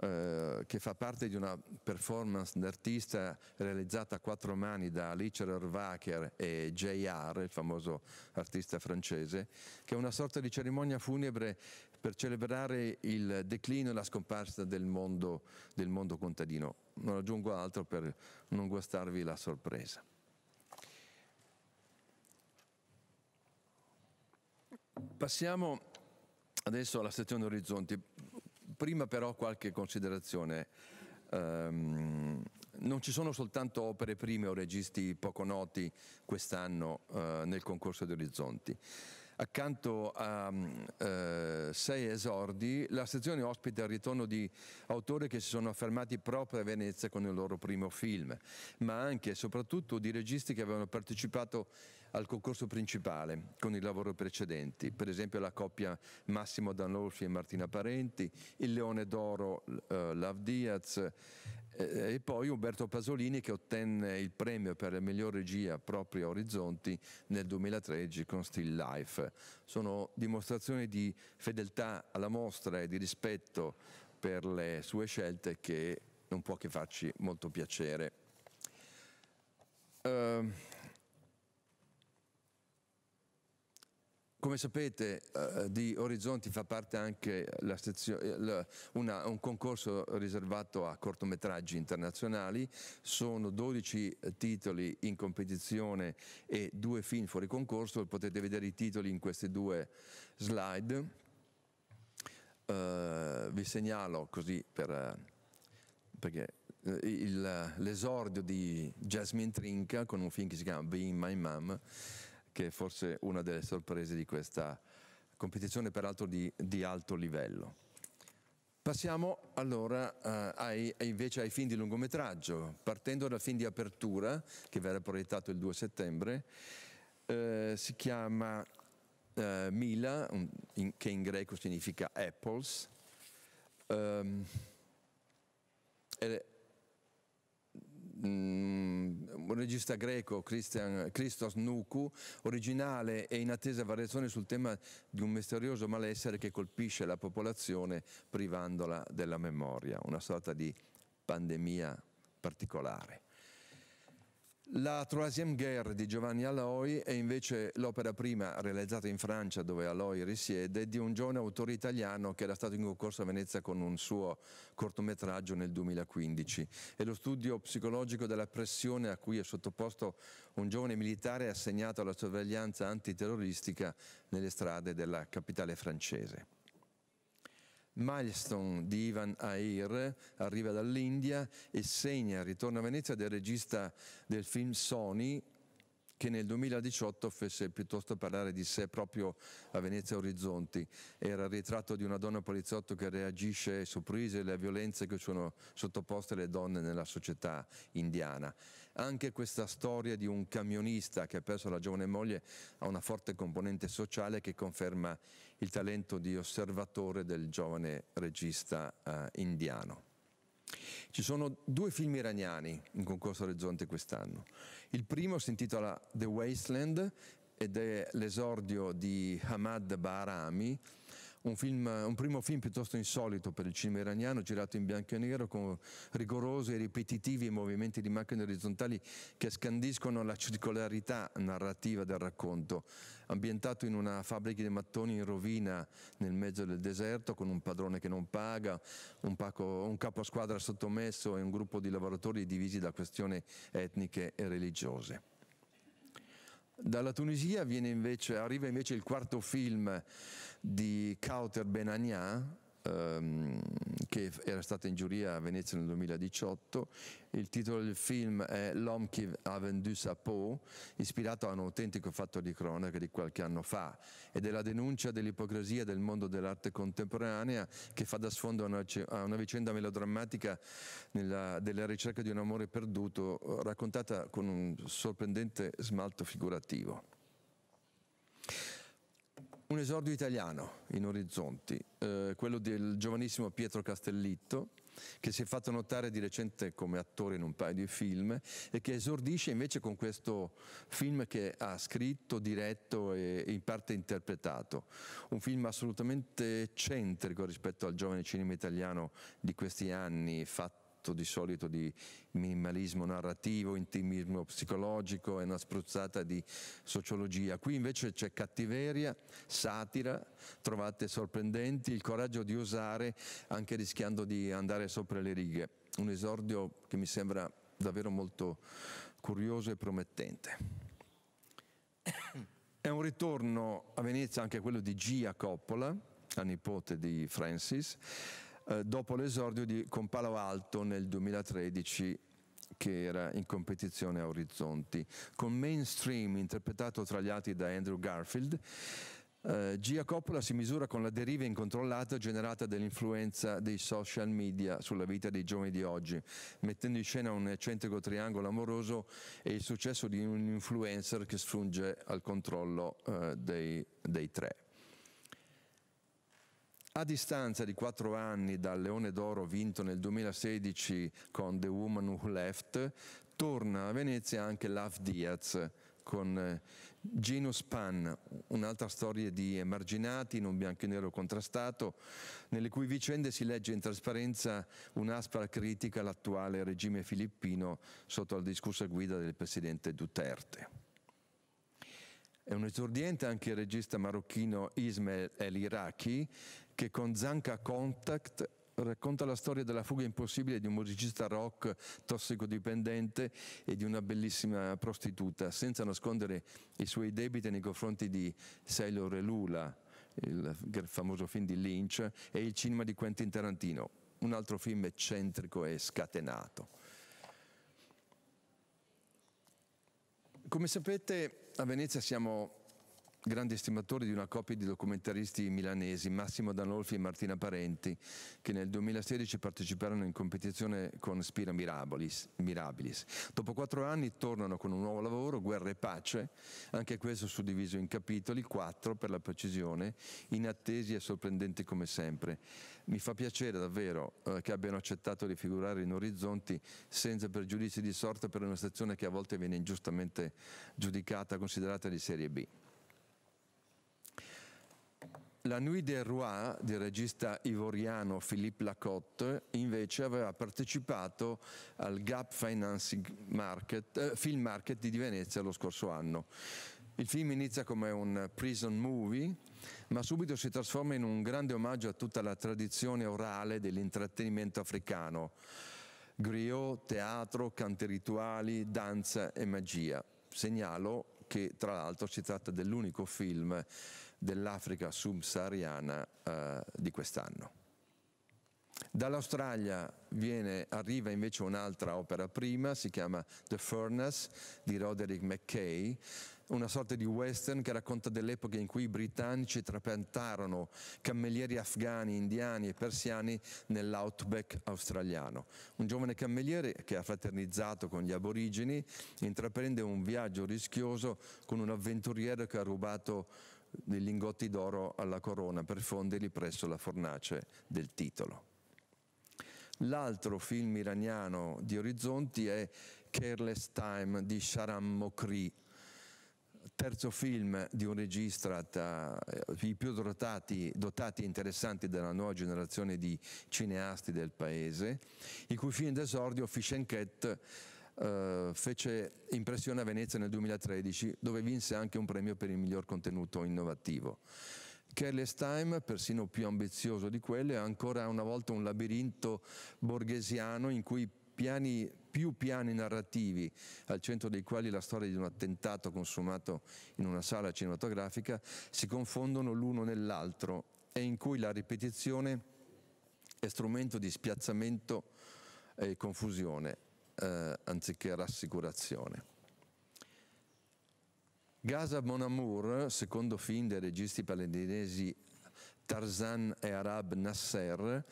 eh, che fa parte di una performance d'artista realizzata a quattro mani da Richard Erwacher e J.R., il famoso artista francese, che è una sorta di cerimonia funebre per celebrare il declino e la scomparsa del mondo, del mondo contadino. Non aggiungo altro per non guastarvi la sorpresa. Passiamo adesso alla sezione orizzonti. Prima però qualche considerazione. Um, non ci sono soltanto opere prime o registi poco noti quest'anno uh, nel concorso di Orizzonti. Accanto a uh, sei esordi, la sezione ospita il ritorno di autori che si sono affermati proprio a Venezia con il loro primo film, ma anche e soprattutto di registi che avevano partecipato al concorso principale con i lavori precedenti, per esempio la coppia Massimo Danolfi e Martina Parenti, il Leone d'Oro eh, Lav Diaz eh, e poi Umberto Pasolini che ottenne il premio per la miglior regia proprio a Orizzonti nel 2013 con Still Life. Sono dimostrazioni di fedeltà alla mostra e di rispetto per le sue scelte che non può che farci molto piacere. Uh, Come sapete eh, di Orizzonti fa parte anche la, una, un concorso riservato a cortometraggi internazionali, sono 12 eh, titoli in competizione e due film fuori concorso, potete vedere i titoli in queste due slide. Eh, vi segnalo così per, eh, perché eh, l'esordio di Jasmine Trinca con un film che si chiama Being My Mom che è forse una delle sorprese di questa competizione, peraltro di, di alto livello. Passiamo allora eh, ai, invece ai film di lungometraggio, partendo dal film di apertura che verrà proiettato il 2 settembre, eh, si chiama eh, Mila, un, in, che in greco significa apples. Um, Mm, un regista greco, Christian, Christos Nuku, originale e in attesa variazioni sul tema di un misterioso malessere che colpisce la popolazione privandola della memoria, una sorta di pandemia particolare. La Troisième Guerre di Giovanni Aloy è invece l'opera prima realizzata in Francia, dove Aloy risiede, di un giovane autore italiano che era stato in concorso a Venezia con un suo cortometraggio nel 2015. È lo studio psicologico della pressione a cui è sottoposto un giovane militare assegnato alla sorveglianza antiterroristica nelle strade della capitale francese. Milestone di Ivan Ayr arriva dall'India e segna il ritorno a Venezia del regista del film Sony che nel 2018 fece piuttosto parlare di sé proprio a Venezia Orizzonti. Era il ritratto di una donna poliziotto che reagisce ai sorprese e alle violenze che sono sottoposte le donne nella società indiana. Anche questa storia di un camionista che ha perso la giovane moglie ha una forte componente sociale che conferma il talento di osservatore del giovane regista eh, indiano. Ci sono due film iraniani in concorso Orizzonte quest'anno. Il primo si intitola The Wasteland ed è l'esordio di Hamad Bahrami, un, film, un, primo film piuttosto insolito per il cinema iraniano, girato in bianco e nero con rigorosi e ripetitivi movimenti di macchine orizzontali che scandiscono la circolarità narrativa del racconto, ambientato in una fabbrica di mattoni in rovina nel mezzo del deserto con un padrone che non paga, un, paco, un capo squadra sottomesso e un gruppo di lavoratori divisi da questioni etniche e religiose. Dalla Tunisia invece, arriva invece il quarto film di Kauter Benania, ehm, che era stata in giuria a Venezia nel 2018. Il titolo del film è L'homme qui a vendu sa peau, ispirato a un autentico fatto di cronaca di qualche anno fa ed è la denuncia dell'ipocrisia del mondo dell'arte contemporanea che fa da sfondo a una, a una vicenda melodrammatica nella, della ricerca di un amore perduto raccontata con un sorprendente smalto figurativo. Un esordio italiano in orizzonti, eh, quello del giovanissimo Pietro Castellitto, che si è fatto notare di recente come attore in un paio di film e che esordisce invece con questo film che ha scritto, diretto e in parte interpretato. Un film assolutamente eccentrico rispetto al giovane cinema italiano di questi anni, fatto fatto di solito di minimalismo narrativo, intimismo psicologico e una spruzzata di sociologia. Qui invece c'è cattiveria, satira, trovate sorprendenti, il coraggio di osare anche rischiando di andare sopra le righe. Un esordio che mi sembra davvero molto curioso e promettente. *coughs* È un ritorno a Venezia anche quello di Gia Coppola, la nipote di Francis, eh, dopo l'esordio di, con Palo Alto nel 2013 che era in competizione a Orizzonti, con Mainstream interpretato tra gli altri da Andrew Garfield. Eh, Gia Coppola si misura con la deriva incontrollata generata dall'influenza dei social media sulla vita dei giovani di oggi, mettendo in scena un eccentrico triangolo amoroso e il successo di un influencer che sfugge al controllo eh, dei, dei tre. A distanza di quattro anni dal Leone d'Oro vinto nel 2016 con The Woman Who Left, torna a Venezia anche Love Diaz con eh, Gino Span, un'altra storia di emarginati in un bianco e nero contrastato, nelle cui vicende si legge in trasparenza un'aspra critica all'attuale regime filippino sotto la discussa guida del presidente Duterte. È un esordiente anche il regista marocchino Ismail El Iraki, che con Zanka Contact racconta la storia della fuga impossibile di un musicista rock tossicodipendente e di una bellissima prostituta, senza nascondere i suoi debiti nei confronti di Sailor e Lula, il famoso film di Lynch, e il cinema di Quentin Tarantino, un altro film eccentrico e scatenato. Come sapete a Venezia siamo grandi estimatori di una coppia di documentaristi milanesi, Massimo Danolfi e Martina Parenti, che nel 2016 parteciparono in competizione con Spira Mirabilis. Mirabilis. Dopo quattro anni tornano con un nuovo lavoro, Guerra e Pace, anche questo suddiviso in capitoli, quattro per la precisione, inattesi e sorprendenti come sempre. Mi fa piacere davvero eh, che abbiano accettato di figurare in orizzonti senza pregiudizi di sorta per una stazione che a volte viene ingiustamente giudicata, considerata di serie B. La Nuit des Rois del regista ivoriano Philippe Lacotte invece aveva partecipato al Gap Financing Market, eh, Film Market di Venezia lo scorso anno. Il film inizia come un prison movie, ma subito si trasforma in un grande omaggio a tutta la tradizione orale dell'intrattenimento africano. Griot, teatro, canti rituali, danza e magia. Segnalo che tra l'altro si tratta dell'unico film dell'Africa subsahariana eh, di quest'anno. Dall'Australia viene, arriva invece un'altra opera prima, si chiama The Furnace di Roderick McKay, una sorta di western che racconta dell'epoca in cui i britannici trapiantarono cammellieri afghani, indiani e persiani nell'outback australiano. Un giovane cammelliere che ha fraternizzato con gli aborigeni intraprende un viaggio rischioso con un avventuriero che ha rubato dei lingotti d'oro alla corona per fonderli presso la fornace del titolo. L'altro film iraniano di Orizzonti è Careless Time di Sharam Mokri, terzo film di un regista tra eh, i più dotati, e interessanti della nuova generazione di cineasti del paese, il cui film d'esordio Fish Cat eh, fece impressione a Venezia nel 2013 dove vinse anche un premio per il miglior contenuto innovativo. Careless Time, persino più ambizioso di quello, è ancora una volta un labirinto borghesiano in cui piani, più piani narrativi, al centro dei quali la storia di un attentato consumato in una sala cinematografica, si confondono l'uno nell'altro e in cui la ripetizione è strumento di spiazzamento e confusione eh, anziché rassicurazione. Gaza Mon Amour, secondo film dei registi palestinesi Tarzan e Arab Nasser,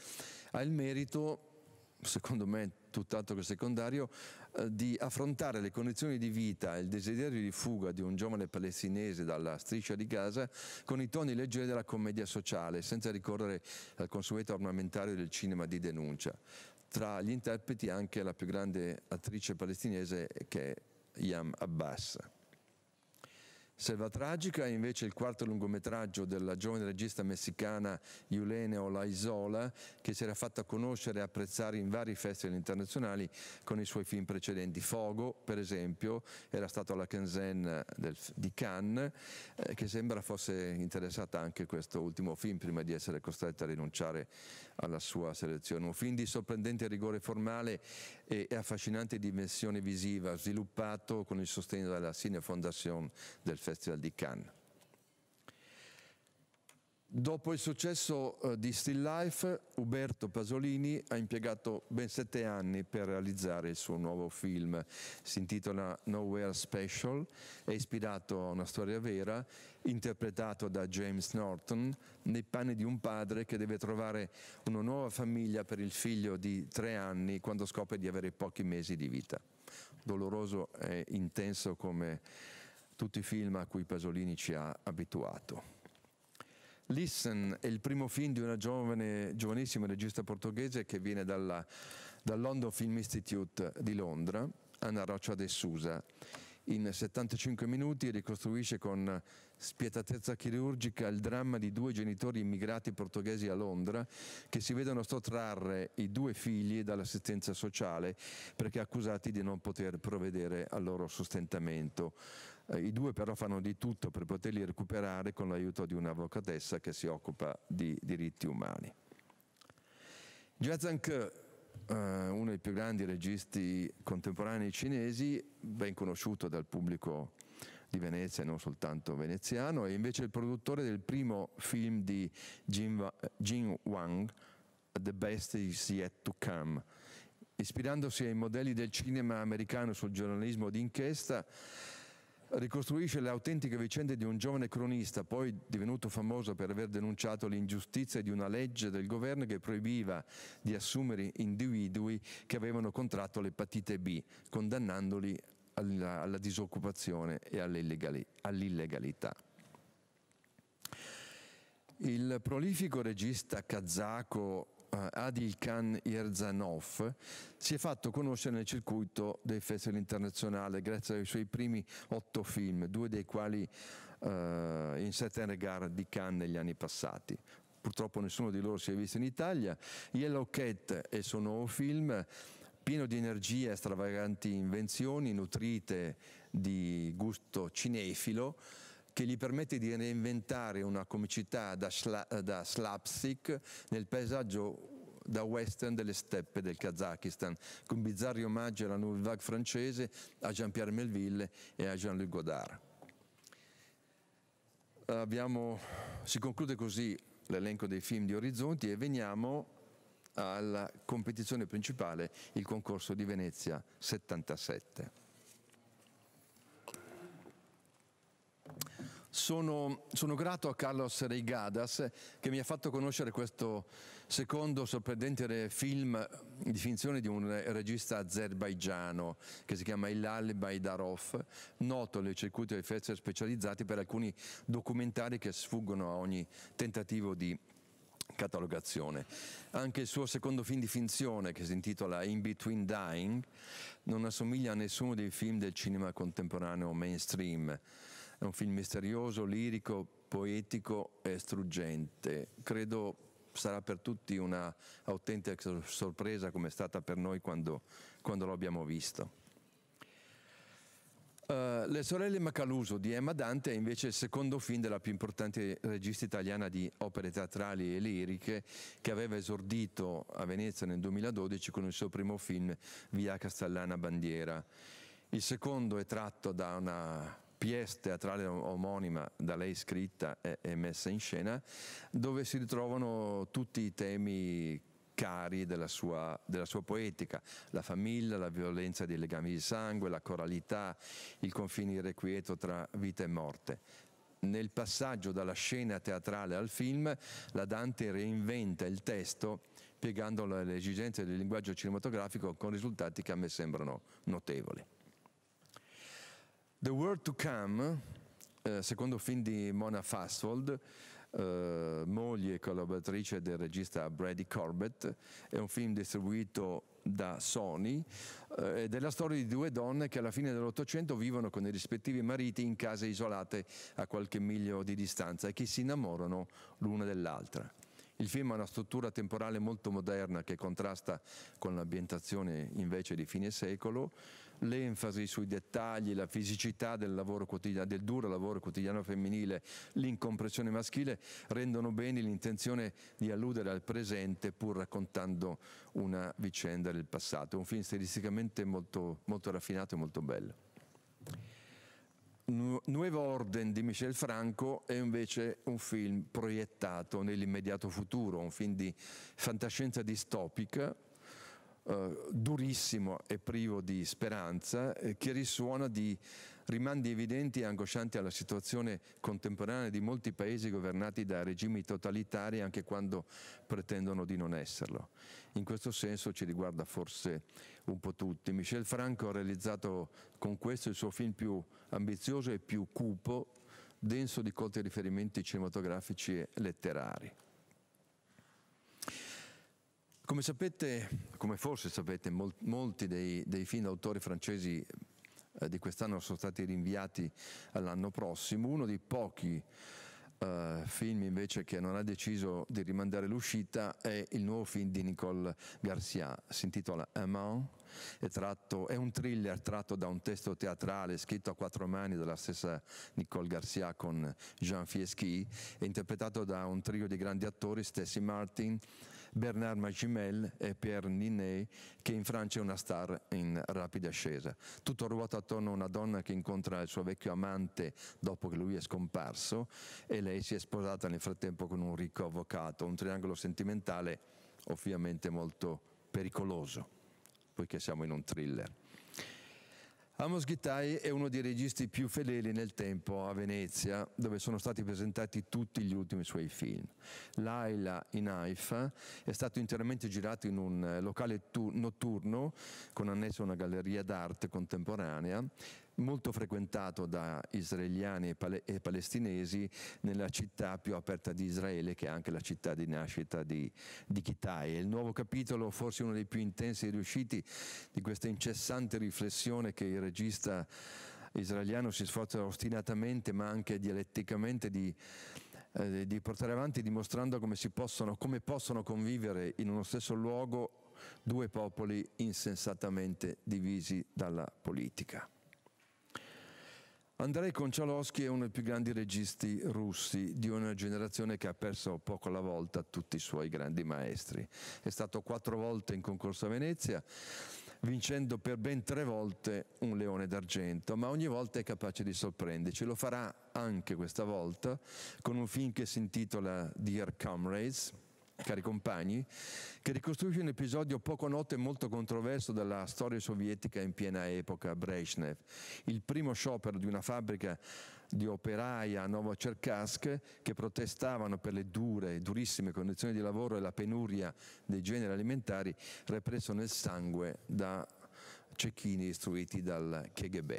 ha il merito, secondo me tutt'altro che secondario, eh, di affrontare le condizioni di vita e il desiderio di fuga di un giovane palestinese dalla striscia di Gaza con i toni leggeri della commedia sociale, senza ricorrere al consueto ornamentario del cinema di denuncia tra gli interpreti anche la più grande attrice palestinese che è Yam Abbas. Selva Tragica è invece il quarto lungometraggio della giovane regista messicana Yulene Olaizola che si era fatta conoscere e apprezzare in vari festival internazionali con i suoi film precedenti. Fogo, per esempio, era stato alla Canzen di Cannes eh, che sembra fosse interessata anche a questo ultimo film prima di essere costretta a rinunciare alla sua selezione. Un film di sorprendente rigore formale e affascinante dimensione visiva sviluppato con il sostegno della Cine Fondation del Festival di Cannes. Dopo il successo eh, di Still Life, Uberto Pasolini ha impiegato ben sette anni per realizzare il suo nuovo film. Si intitola Nowhere Special, è ispirato a una storia vera, interpretato da James Norton, nei panni di un padre che deve trovare una nuova famiglia per il figlio di tre anni quando scopre di avere pochi mesi di vita. Doloroso e intenso come tutti i film a cui Pasolini ci ha abituato. Listen è il primo film di una giovane, giovanissima regista portoghese che viene dalla, dal London Film Institute di Londra, Anna Roccia de Sousa in 75 minuti ricostruisce con spietatezza chirurgica il dramma di due genitori immigrati portoghesi a Londra che si vedono sottrarre i due figli dall'assistenza sociale perché accusati di non poter provvedere al loro sostentamento. Eh, I due però fanno di tutto per poterli recuperare con l'aiuto di un'avvocatessa che si occupa di diritti umani. Jazan Ke eh, uno dei più grandi registi contemporanei cinesi, ben conosciuto dal pubblico di Venezia e non soltanto veneziano, e invece il produttore del primo film di Jin, Jin Wang, The Best Is Yet to Come. Ispirandosi ai modelli del cinema americano sul giornalismo d'inchiesta, ricostruisce le autentiche vicende di un giovane cronista, poi divenuto famoso per aver denunciato l'ingiustizia di una legge del governo che proibiva di assumere individui che avevano contratto l'epatite B, condannandoli alla, alla disoccupazione e all'illegalità. Il prolifico regista kazako eh, Adil Khan Yerzanov, si è fatto conoscere nel circuito dei festival internazionali grazie ai suoi primi otto film, due dei quali uh, in sette regard di Cannes negli anni passati. Purtroppo nessuno di loro si è visto in Italia. Yellow Cat è il suo nuovo film, pieno di energie e stravaganti invenzioni, nutrite di gusto cinefilo che gli permette di reinventare una comicità da, sla, da slapstick nel paesaggio da western delle steppe del Kazakistan, con bizzarri omaggi alla Nouvelle Vague francese, a Jean-Pierre Melville e a Jean-Luc Godard. Abbiamo, si conclude così l'elenco dei film di Orizzonti e veniamo alla competizione principale, il concorso di Venezia 77. Sono, sono, grato a Carlos Reigadas che mi ha fatto conoscere questo secondo sorprendente film di finzione di un regista azerbaigiano che si chiama Ilal Baidarov, noto nel circuito dei festival specializzati per alcuni documentari che sfuggono a ogni tentativo di catalogazione. Anche il suo secondo film di finzione, che si intitola In Between Dying, non assomiglia a nessuno dei film del cinema contemporaneo mainstream. È un film misterioso, lirico, poetico e struggente. Credo sarà per tutti una autentica sorpresa come è stata per noi quando, quando lo abbiamo visto. Uh, Le sorelle Macaluso di Emma Dante è invece il secondo film della più importante regista italiana di opere teatrali e liriche che aveva esordito a Venezia nel 2012 con il suo primo film Via Castellana Bandiera. Il secondo è tratto da una pièce teatrale omonima da lei scritta e, e messa in scena, dove si ritrovano tutti i temi cari della sua, della sua, poetica, la famiglia, la violenza dei legami di sangue, la coralità, il confine irrequieto tra vita e morte. Nel passaggio dalla scena teatrale al film, la Dante reinventa il testo piegandolo alle esigenze del linguaggio cinematografico con risultati che a me sembrano notevoli. The World to Come, eh, secondo film di Mona Fastfold, eh, moglie e collaboratrice del regista Brady Corbett, è un film distribuito da Sony eh, ed è la storia di due donne che alla fine dell'Ottocento vivono con i rispettivi mariti in case isolate a qualche miglio di distanza e che si innamorano l'una dell'altra. Il film ha una struttura temporale molto moderna che contrasta con l'ambientazione invece di fine secolo, l'enfasi sui dettagli, la fisicità del, del duro lavoro quotidiano femminile, l'incompressione maschile rendono bene l'intenzione di alludere al presente pur raccontando una vicenda del passato. È un film stilisticamente molto, molto raffinato e molto bello. Nuevo Orden di Michel Franco è invece un film proiettato nell'immediato futuro, un film di fantascienza distopica eh, durissimo e privo di speranza eh, che risuona di rimandi evidenti e angoscianti alla situazione contemporanea di molti paesi governati da regimi totalitari anche quando pretendono di non esserlo. In questo senso ci riguarda forse un po' tutti. Michel Franco ha realizzato con questo il suo film più ambizioso e più cupo denso di colti riferimenti cinematografici e letterari. Come sapete, come forse sapete, molti dei, dei film d'autore francesi eh, di quest'anno sono stati rinviati all'anno prossimo. Uno dei pochi uh, film invece che non ha deciso di rimandare l'uscita è il nuovo film di Nicole Garcia, si intitola Amant, è, tratto, è un thriller tratto da un testo teatrale scritto a quattro mani dalla stessa Nicole Garcia con Jean Fieschi e interpretato da un trio di grandi attori, Stacy Martin, Bernard Magimel e Pierre Ninet, che in Francia è una star in rapida ascesa. Tutto ruota attorno a una donna che incontra il suo vecchio amante dopo che lui è scomparso e lei si è sposata nel frattempo con un ricco avvocato, un triangolo sentimentale ovviamente molto pericoloso, poiché siamo in un thriller. Amos Gittai è uno dei registi più fedeli nel tempo a Venezia, dove sono stati presentati tutti gli ultimi suoi film. Laila in Haifa è stato interamente girato in un eh, locale notturno con annesso una galleria d'arte contemporanea molto frequentato da israeliani e, palestinesi nella città più aperta di Israele, che è anche la città di nascita di, di Kitai. È il nuovo capitolo, forse uno dei più intensi e riusciti, di questa incessante riflessione che il regista israeliano si sforza ostinatamente ma anche dialetticamente di, eh, di portare avanti dimostrando come, possono, come possono convivere in uno stesso luogo due popoli insensatamente divisi dalla politica. Andrei Koncialowski è uno dei più grandi registi russi di una generazione che ha perso poco alla volta tutti i suoi grandi maestri. È stato quattro volte in concorso a Venezia, vincendo per ben tre volte un leone d'argento, ma ogni volta è capace di sorprenderci. Lo farà anche questa volta con un film che si intitola Dear Comrades, cari compagni, che ricostruisce un episodio poco noto e molto controverso della storia sovietica in piena epoca Brezhnev, il primo sciopero di una fabbrica di operai a Novocherkassk che protestavano per le dure, durissime condizioni di lavoro e la penuria dei generi alimentari represso nel sangue da cecchini istruiti dal KGB.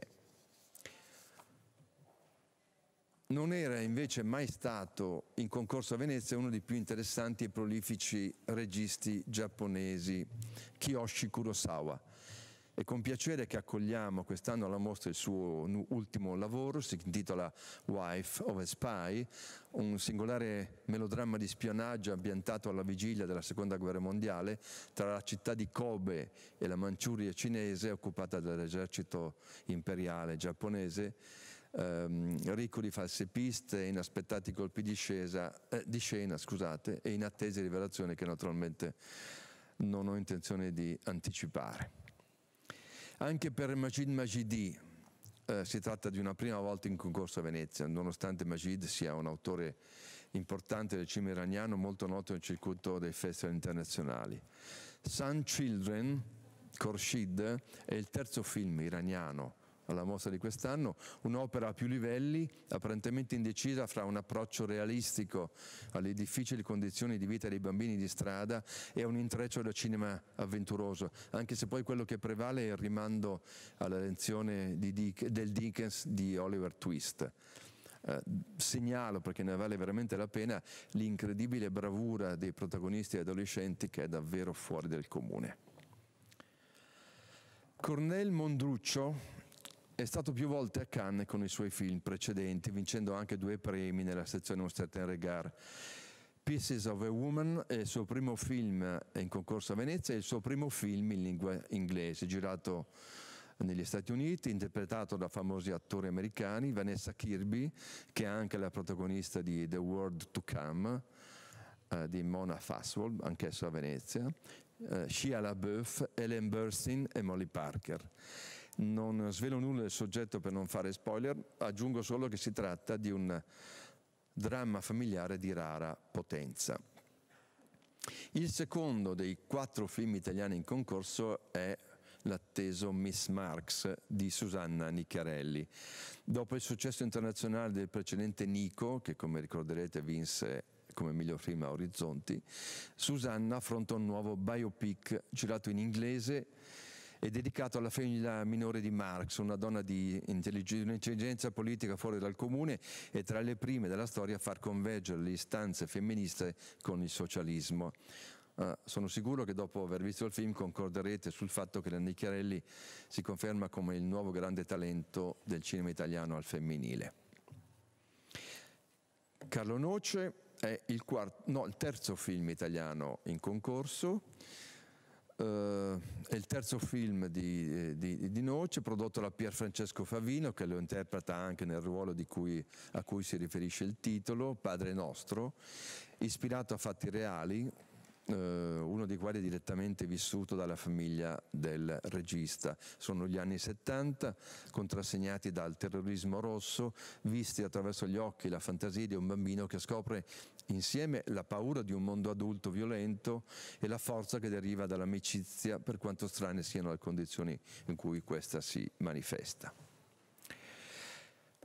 non era invece mai stato in concorso a Venezia uno dei più interessanti e prolifici registi giapponesi, Kiyoshi Kurosawa. È con piacere che accogliamo quest'anno alla mostra il suo ultimo lavoro, si intitola Wife of a Spy, un singolare melodramma di spionaggio ambientato alla vigilia della seconda guerra mondiale tra la città di Kobe e la Manciuria cinese occupata dall'esercito imperiale giapponese ehm, ricco di false piste, inaspettati colpi di, scesa, eh, di scena scusate, e inattese rivelazioni che naturalmente non ho intenzione di anticipare. Anche per Majid Majidi eh, si tratta di una prima volta in concorso a Venezia, nonostante Majid sia un autore importante del cinema iraniano, molto noto nel circuito dei festival internazionali. Sun Children, Khorshid, è il terzo film iraniano alla mostra di quest'anno, un'opera a più livelli, apparentemente indecisa fra un approccio realistico alle difficili condizioni di vita dei bambini di strada e un intreccio da cinema avventuroso, anche se poi quello che prevale è il rimando alla lezione di Dick, del Dickens di Oliver Twist. Eh, segnalo, perché ne vale veramente la pena, l'incredibile bravura dei protagonisti adolescenti che è davvero fuori del comune. Cornel Mondruccio è stato più volte a Cannes con i suoi film precedenti, vincendo anche due premi nella sezione Osserten Regard. Pieces of a Woman è il suo primo film in concorso a Venezia e il suo primo film in lingua inglese, girato negli Stati Uniti, interpretato da famosi attori americani, Vanessa Kirby, che è anche la protagonista di The World to Come, eh, di Mona Fasswell, anch'essa a Venezia, eh, Shia LaBeouf, Ellen Burstyn e Molly Parker. Non svelo nulla del soggetto per non fare spoiler, aggiungo solo che si tratta di un dramma familiare di rara potenza. Il secondo dei quattro film italiani in concorso è l'atteso Miss Marx di Susanna Nicchiarelli. Dopo il successo internazionale del precedente Nico, che come ricorderete vinse come miglior film a Orizzonti, Susanna affronta un nuovo biopic girato in inglese è dedicato alla femmina minore di Marx, una donna di intelligenza politica fuori dal comune e tra le prime della storia a far convergere le istanze femministe con il socialismo. Uh, sono sicuro che dopo aver visto il film concorderete sul fatto che Lenny Chiarelli si conferma come il nuovo grande talento del cinema italiano al femminile. Carlo Noce è il, quarto, no, il terzo film italiano in concorso Uh, è il terzo film di, eh, di, di, Noce prodotto da Pier Francesco Favino che lo interpreta anche nel ruolo cui, a cui si riferisce il titolo, Padre Nostro, ispirato a fatti reali, uh, uno dei quali è direttamente vissuto dalla famiglia del regista. Sono gli anni 70, contrassegnati dal terrorismo rosso, visti attraverso gli occhi la fantasia di un bambino che scopre insieme la paura di un mondo adulto violento e la forza che deriva dall'amicizia per quanto strane siano le condizioni in cui questa si manifesta.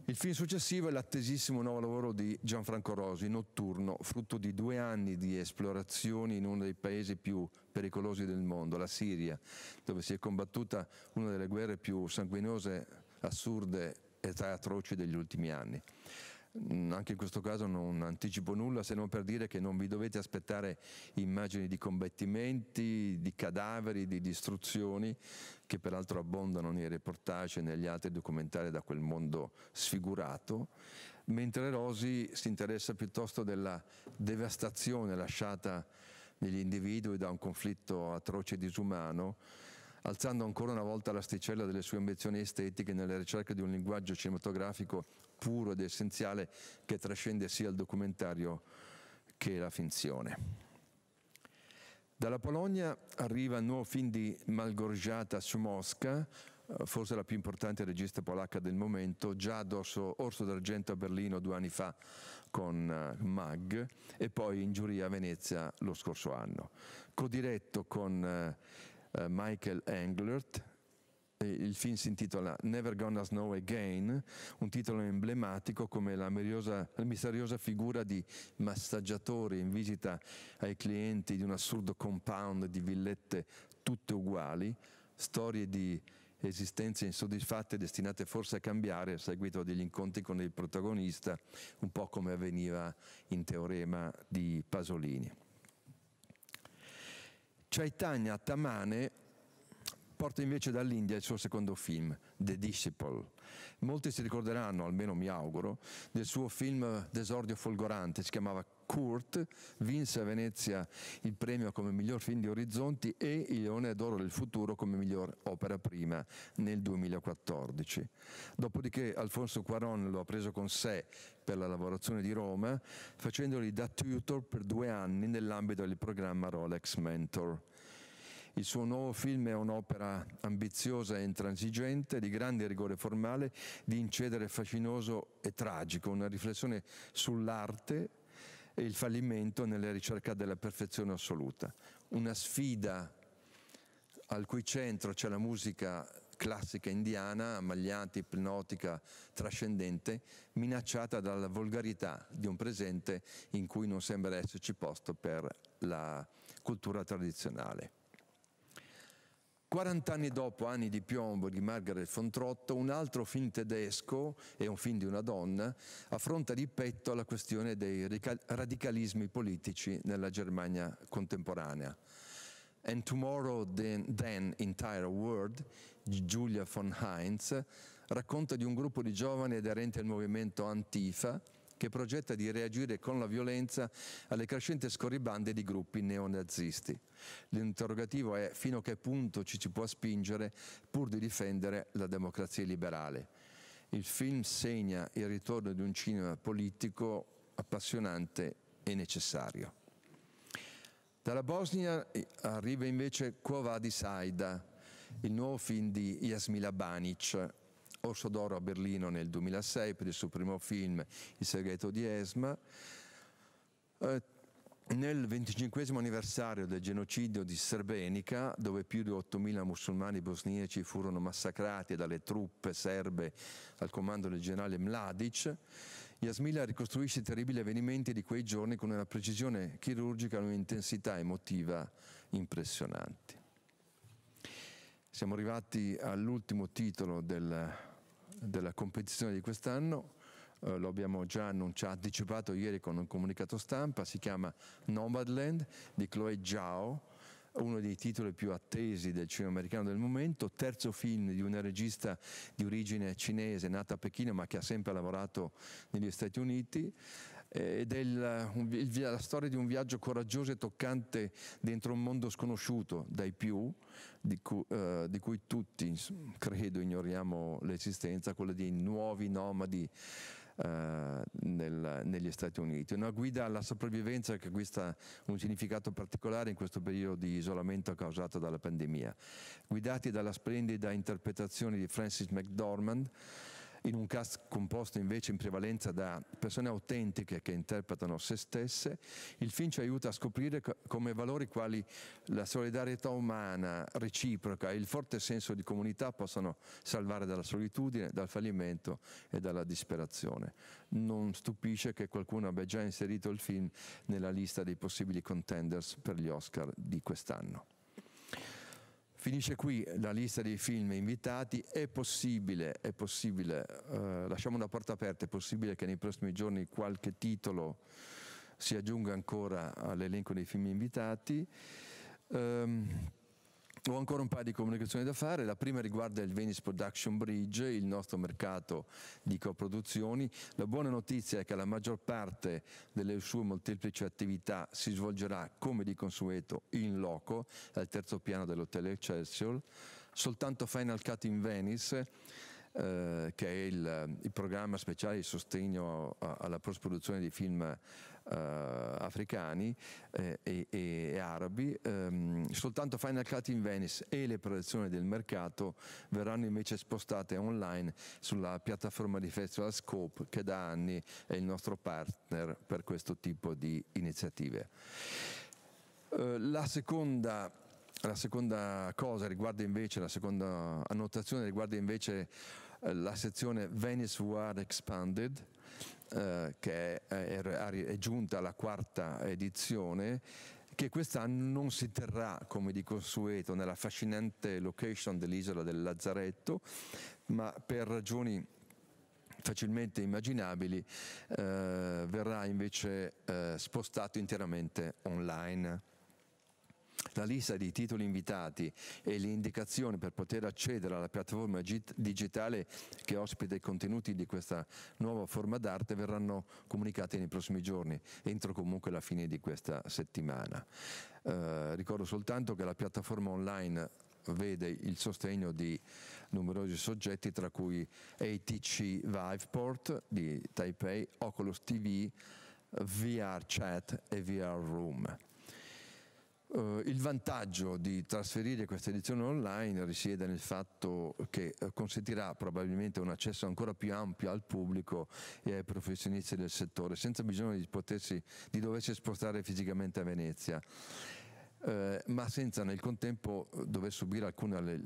Il film successivo è l'attesissimo nuovo lavoro di Gianfranco Rosi, Notturno, frutto di due anni di esplorazioni in uno dei paesi più pericolosi del mondo, la Siria, dove si è combattuta una delle guerre più sanguinose, assurde e tra atroci degli ultimi anni. Mm, anche in questo caso non anticipo nulla se non per dire che non vi dovete aspettare immagini di combattimenti, di cadaveri, di distruzioni che peraltro abbondano nei reportage e negli altri documentari da quel mondo sfigurato, mentre Rosi si interessa piuttosto della devastazione lasciata negli individui da un conflitto atroce e disumano alzando ancora una volta l'asticella delle sue ambizioni estetiche nella ricerca di un linguaggio cinematografico puro ed essenziale che trascende sia il documentario che la finzione. Dalla Polonia arriva il nuovo film di Malgorzata Sumowska, eh, forse la più importante regista polacca del momento, già addosso Orso d'Argento a Berlino due anni fa con eh, Mag e poi in giuria a Venezia lo scorso anno. Codiretto con eh, Michael Englert, il film si intitola Never Gonna Snow Again, un titolo emblematico come la, meriosa, la misteriosa figura di massaggiatore in visita ai clienti di un assurdo compound di villette tutte uguali, storie di esistenze insoddisfatte destinate forse a cambiare a seguito degli incontri con il protagonista, un po' come avveniva in Teorema di Pasolini. Chaitanya Tamane Porta invece dall'India il suo secondo film, The Disciple. Molti si ricorderanno, almeno mi auguro, del suo film d'esordio folgorante, si chiamava Kurt, vinse a Venezia il premio come miglior film di Orizzonti e il Leone d'Oro del futuro come miglior opera prima nel 2014. Dopodiché Alfonso Cuaron lo ha preso con sé per la lavorazione di Roma, facendogli da tutor per due anni nell'ambito del programma Rolex Mentor. Il suo nuovo film è un'opera ambiziosa e intransigente, di grande rigore formale, di incedere fascinoso e tragico, una riflessione sull'arte e il fallimento nella ricerca della perfezione assoluta. Una sfida al cui centro c'è la musica classica indiana, ammagliante, ipnotica, trascendente, minacciata dalla volgarità di un presente in cui non sembra esserci posto per la cultura tradizionale. 40 anni dopo, Anni di piombo di Margaret von Trotto, un altro film tedesco, e un film di una donna, affronta di petto la questione dei radicalismi politici nella Germania contemporanea. And Tomorrow Then, then Entire World di Giulia von Heinz racconta di un gruppo di giovani aderenti al movimento Antifa che progetta di reagire con la violenza alle crescenti scorribande di gruppi neonazisti. L'interrogativo è fino a che punto ci si può spingere pur di difendere la democrazia liberale. Il film segna il ritorno di un cinema politico appassionante e necessario. Dalla Bosnia eh, arriva invece Quo Vadis Aida, il nuovo film di Jasmila Banic, Orso d'Oro a Berlino nel 2006 per il suo primo film Il segreto di Esma. Eh, nel 25 anniversario del genocidio di Srebrenica, dove più di 8.000 musulmani bosniaci furono massacrati dalle truppe serbe al comando del generale Mladic, Yasmila ricostruisce i terribili avvenimenti di quei giorni con una precisione chirurgica e un'intensità emotiva impressionanti. Siamo arrivati all'ultimo titolo del della competizione di quest'anno, eh, lo abbiamo già annunciato, anticipato ieri con un comunicato stampa, si chiama Nomadland di Chloe Zhao, uno dei titoli più attesi del cinema americano del momento, terzo film di una regista di origine cinese nata a Pechino ma che ha sempre lavorato negli Stati Uniti, ed eh, è la storia di un viaggio coraggioso e toccante dentro un mondo sconosciuto dai più, di cui, eh, di cui tutti credo ignoriamo l'esistenza, quella dei nuovi nomadi eh, nel, negli Stati Uniti. Una guida alla sopravvivenza che acquista un significato particolare in questo periodo di isolamento causato dalla pandemia. Guidati dalla splendida interpretazione di Francis McDormand, in un cast composto invece in prevalenza da persone autentiche che interpretano se stesse, il film ci aiuta a scoprire come valori quali la solidarietà umana, reciproca e il forte senso di comunità possano salvare dalla solitudine, dal fallimento e dalla disperazione. Non stupisce che qualcuno abbia già inserito il film nella lista dei possibili contenders per gli Oscar di quest'anno. Finisce qui la lista dei film invitati, è possibile, è possibile eh, lasciamo una porta aperta, è possibile che nei prossimi giorni qualche titolo si aggiunga ancora all'elenco dei film invitati. Um, ho ancora un paio di comunicazioni da fare. La prima riguarda il Venice Production Bridge, il nostro mercato di coproduzioni. La buona notizia è che la maggior parte delle sue molteplici attività si svolgerà come di consueto in loco al terzo piano dell'Hotel Excelsior. Soltanto Final Cut in Venice eh, che è il, il, programma speciale di sostegno alla post-produzione di film eh, africani eh, e, e, e arabi, ehm, soltanto Final Cut in Venice e le proiezioni del mercato verranno invece spostate online sulla piattaforma di Festival Scope che da anni è il nostro partner per questo tipo di iniziative. Eh, la seconda la seconda cosa riguarda invece, la seconda annotazione riguarda invece eh, la sezione Venice World Expanded, eh, che è, è, è giunta alla quarta edizione, che quest'anno non si terrà come di consueto nella affascinante location dell'isola del Lazzaretto, ma per ragioni facilmente immaginabili eh, verrà invece eh, spostato interamente online la lista dei titoli invitati e le indicazioni per poter accedere alla piattaforma digitale che ospita i contenuti di questa nuova forma d'arte verranno comunicate nei prossimi giorni, entro comunque la fine di questa settimana. Eh, ricordo soltanto che la piattaforma online vede il sostegno di numerosi soggetti tra cui ATC Viveport di Taipei, Oculus TV, VR Chat e VR Room. Uh, il vantaggio di trasferire questa edizione online risiede nel fatto che eh, consentirà probabilmente un accesso ancora più ampio al pubblico e ai professionisti del settore, senza bisogno di, potersi, di doversi spostare fisicamente a Venezia. Eh, ma senza nel contempo eh, dover subire alcuna le,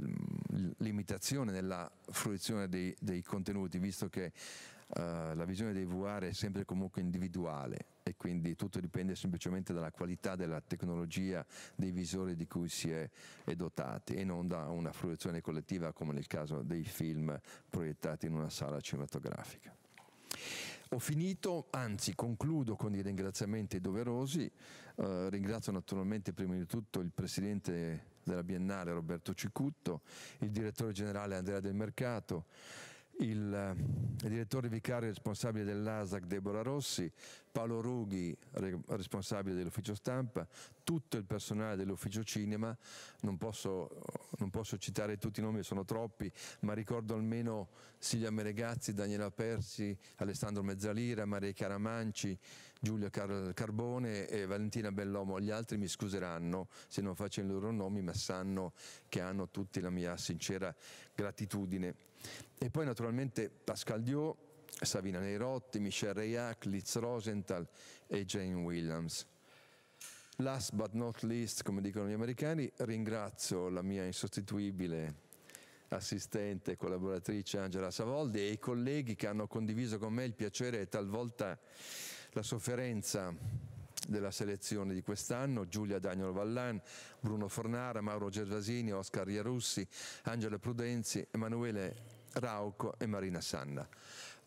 limitazione nella fruizione dei, dei, contenuti, visto che eh, la visione dei VR è sempre comunque individuale e quindi tutto dipende semplicemente dalla qualità della tecnologia dei visori di cui si è, è dotati e non da una fruizione collettiva come nel caso dei film proiettati in una sala cinematografica. Ho finito, anzi concludo con i ringraziamenti doverosi. Eh, ringrazio naturalmente prima di tutto il presidente della Biennale Roberto Cicutto, il direttore generale Andrea Del Mercato, eh, il direttore vicario responsabile dell'ASAC Deborah Rossi, Paolo Rughi, responsabile dell'ufficio stampa, tutto il personale dell'ufficio cinema, non posso, non posso citare tutti i nomi, sono troppi, ma ricordo almeno Silvia Meregazzi, Daniela Persi, Alessandro Mezzalira, Maria Caramanci, Giulia Car- Carbone e Valentina Bellomo. Gli altri mi scuseranno se non faccio i loro nomi, ma sanno che hanno tutti la mia sincera gratitudine. E poi naturalmente Pascal Dio Savina Neirotti, Michel Reyac, Liz Rosenthal e Jane Williams. Last but not least, come dicono gli americani, ringrazio la mia insostituibile assistente e collaboratrice Angela Savoldi e i colleghi che hanno condiviso con me il piacere e talvolta la sofferenza della selezione di quest'anno, Giulia Daniel Vallan, Bruno Fornara, Mauro Gervasini, Oscar Iarussi, Angela Prudenzi, Emanuele Rauco e Marina Sanna.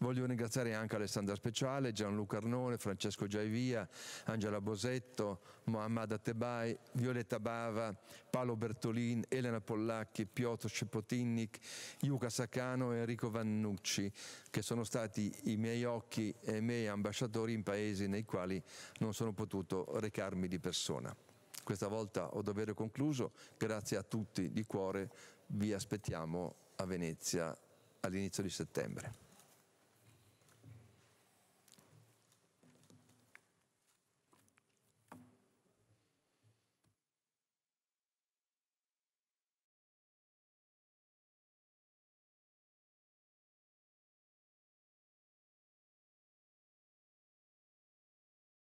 Voglio ringraziare anche Alessandra Speciale, Gianluca Arnone, Francesco Giaivia, Angela Bosetto, Mohammad Attebai, Violetta Bava, Paolo Bertolin, Elena Pollacchi, Piotr Cepotinnik, Yuka Sacano e Enrico Vannucci, che sono stati i miei occhi e i miei ambasciatori in paesi nei quali non sono potuto recarmi di persona. Questa volta ho davvero concluso, grazie a tutti di cuore, vi aspettiamo a Venezia all'inizio di settembre.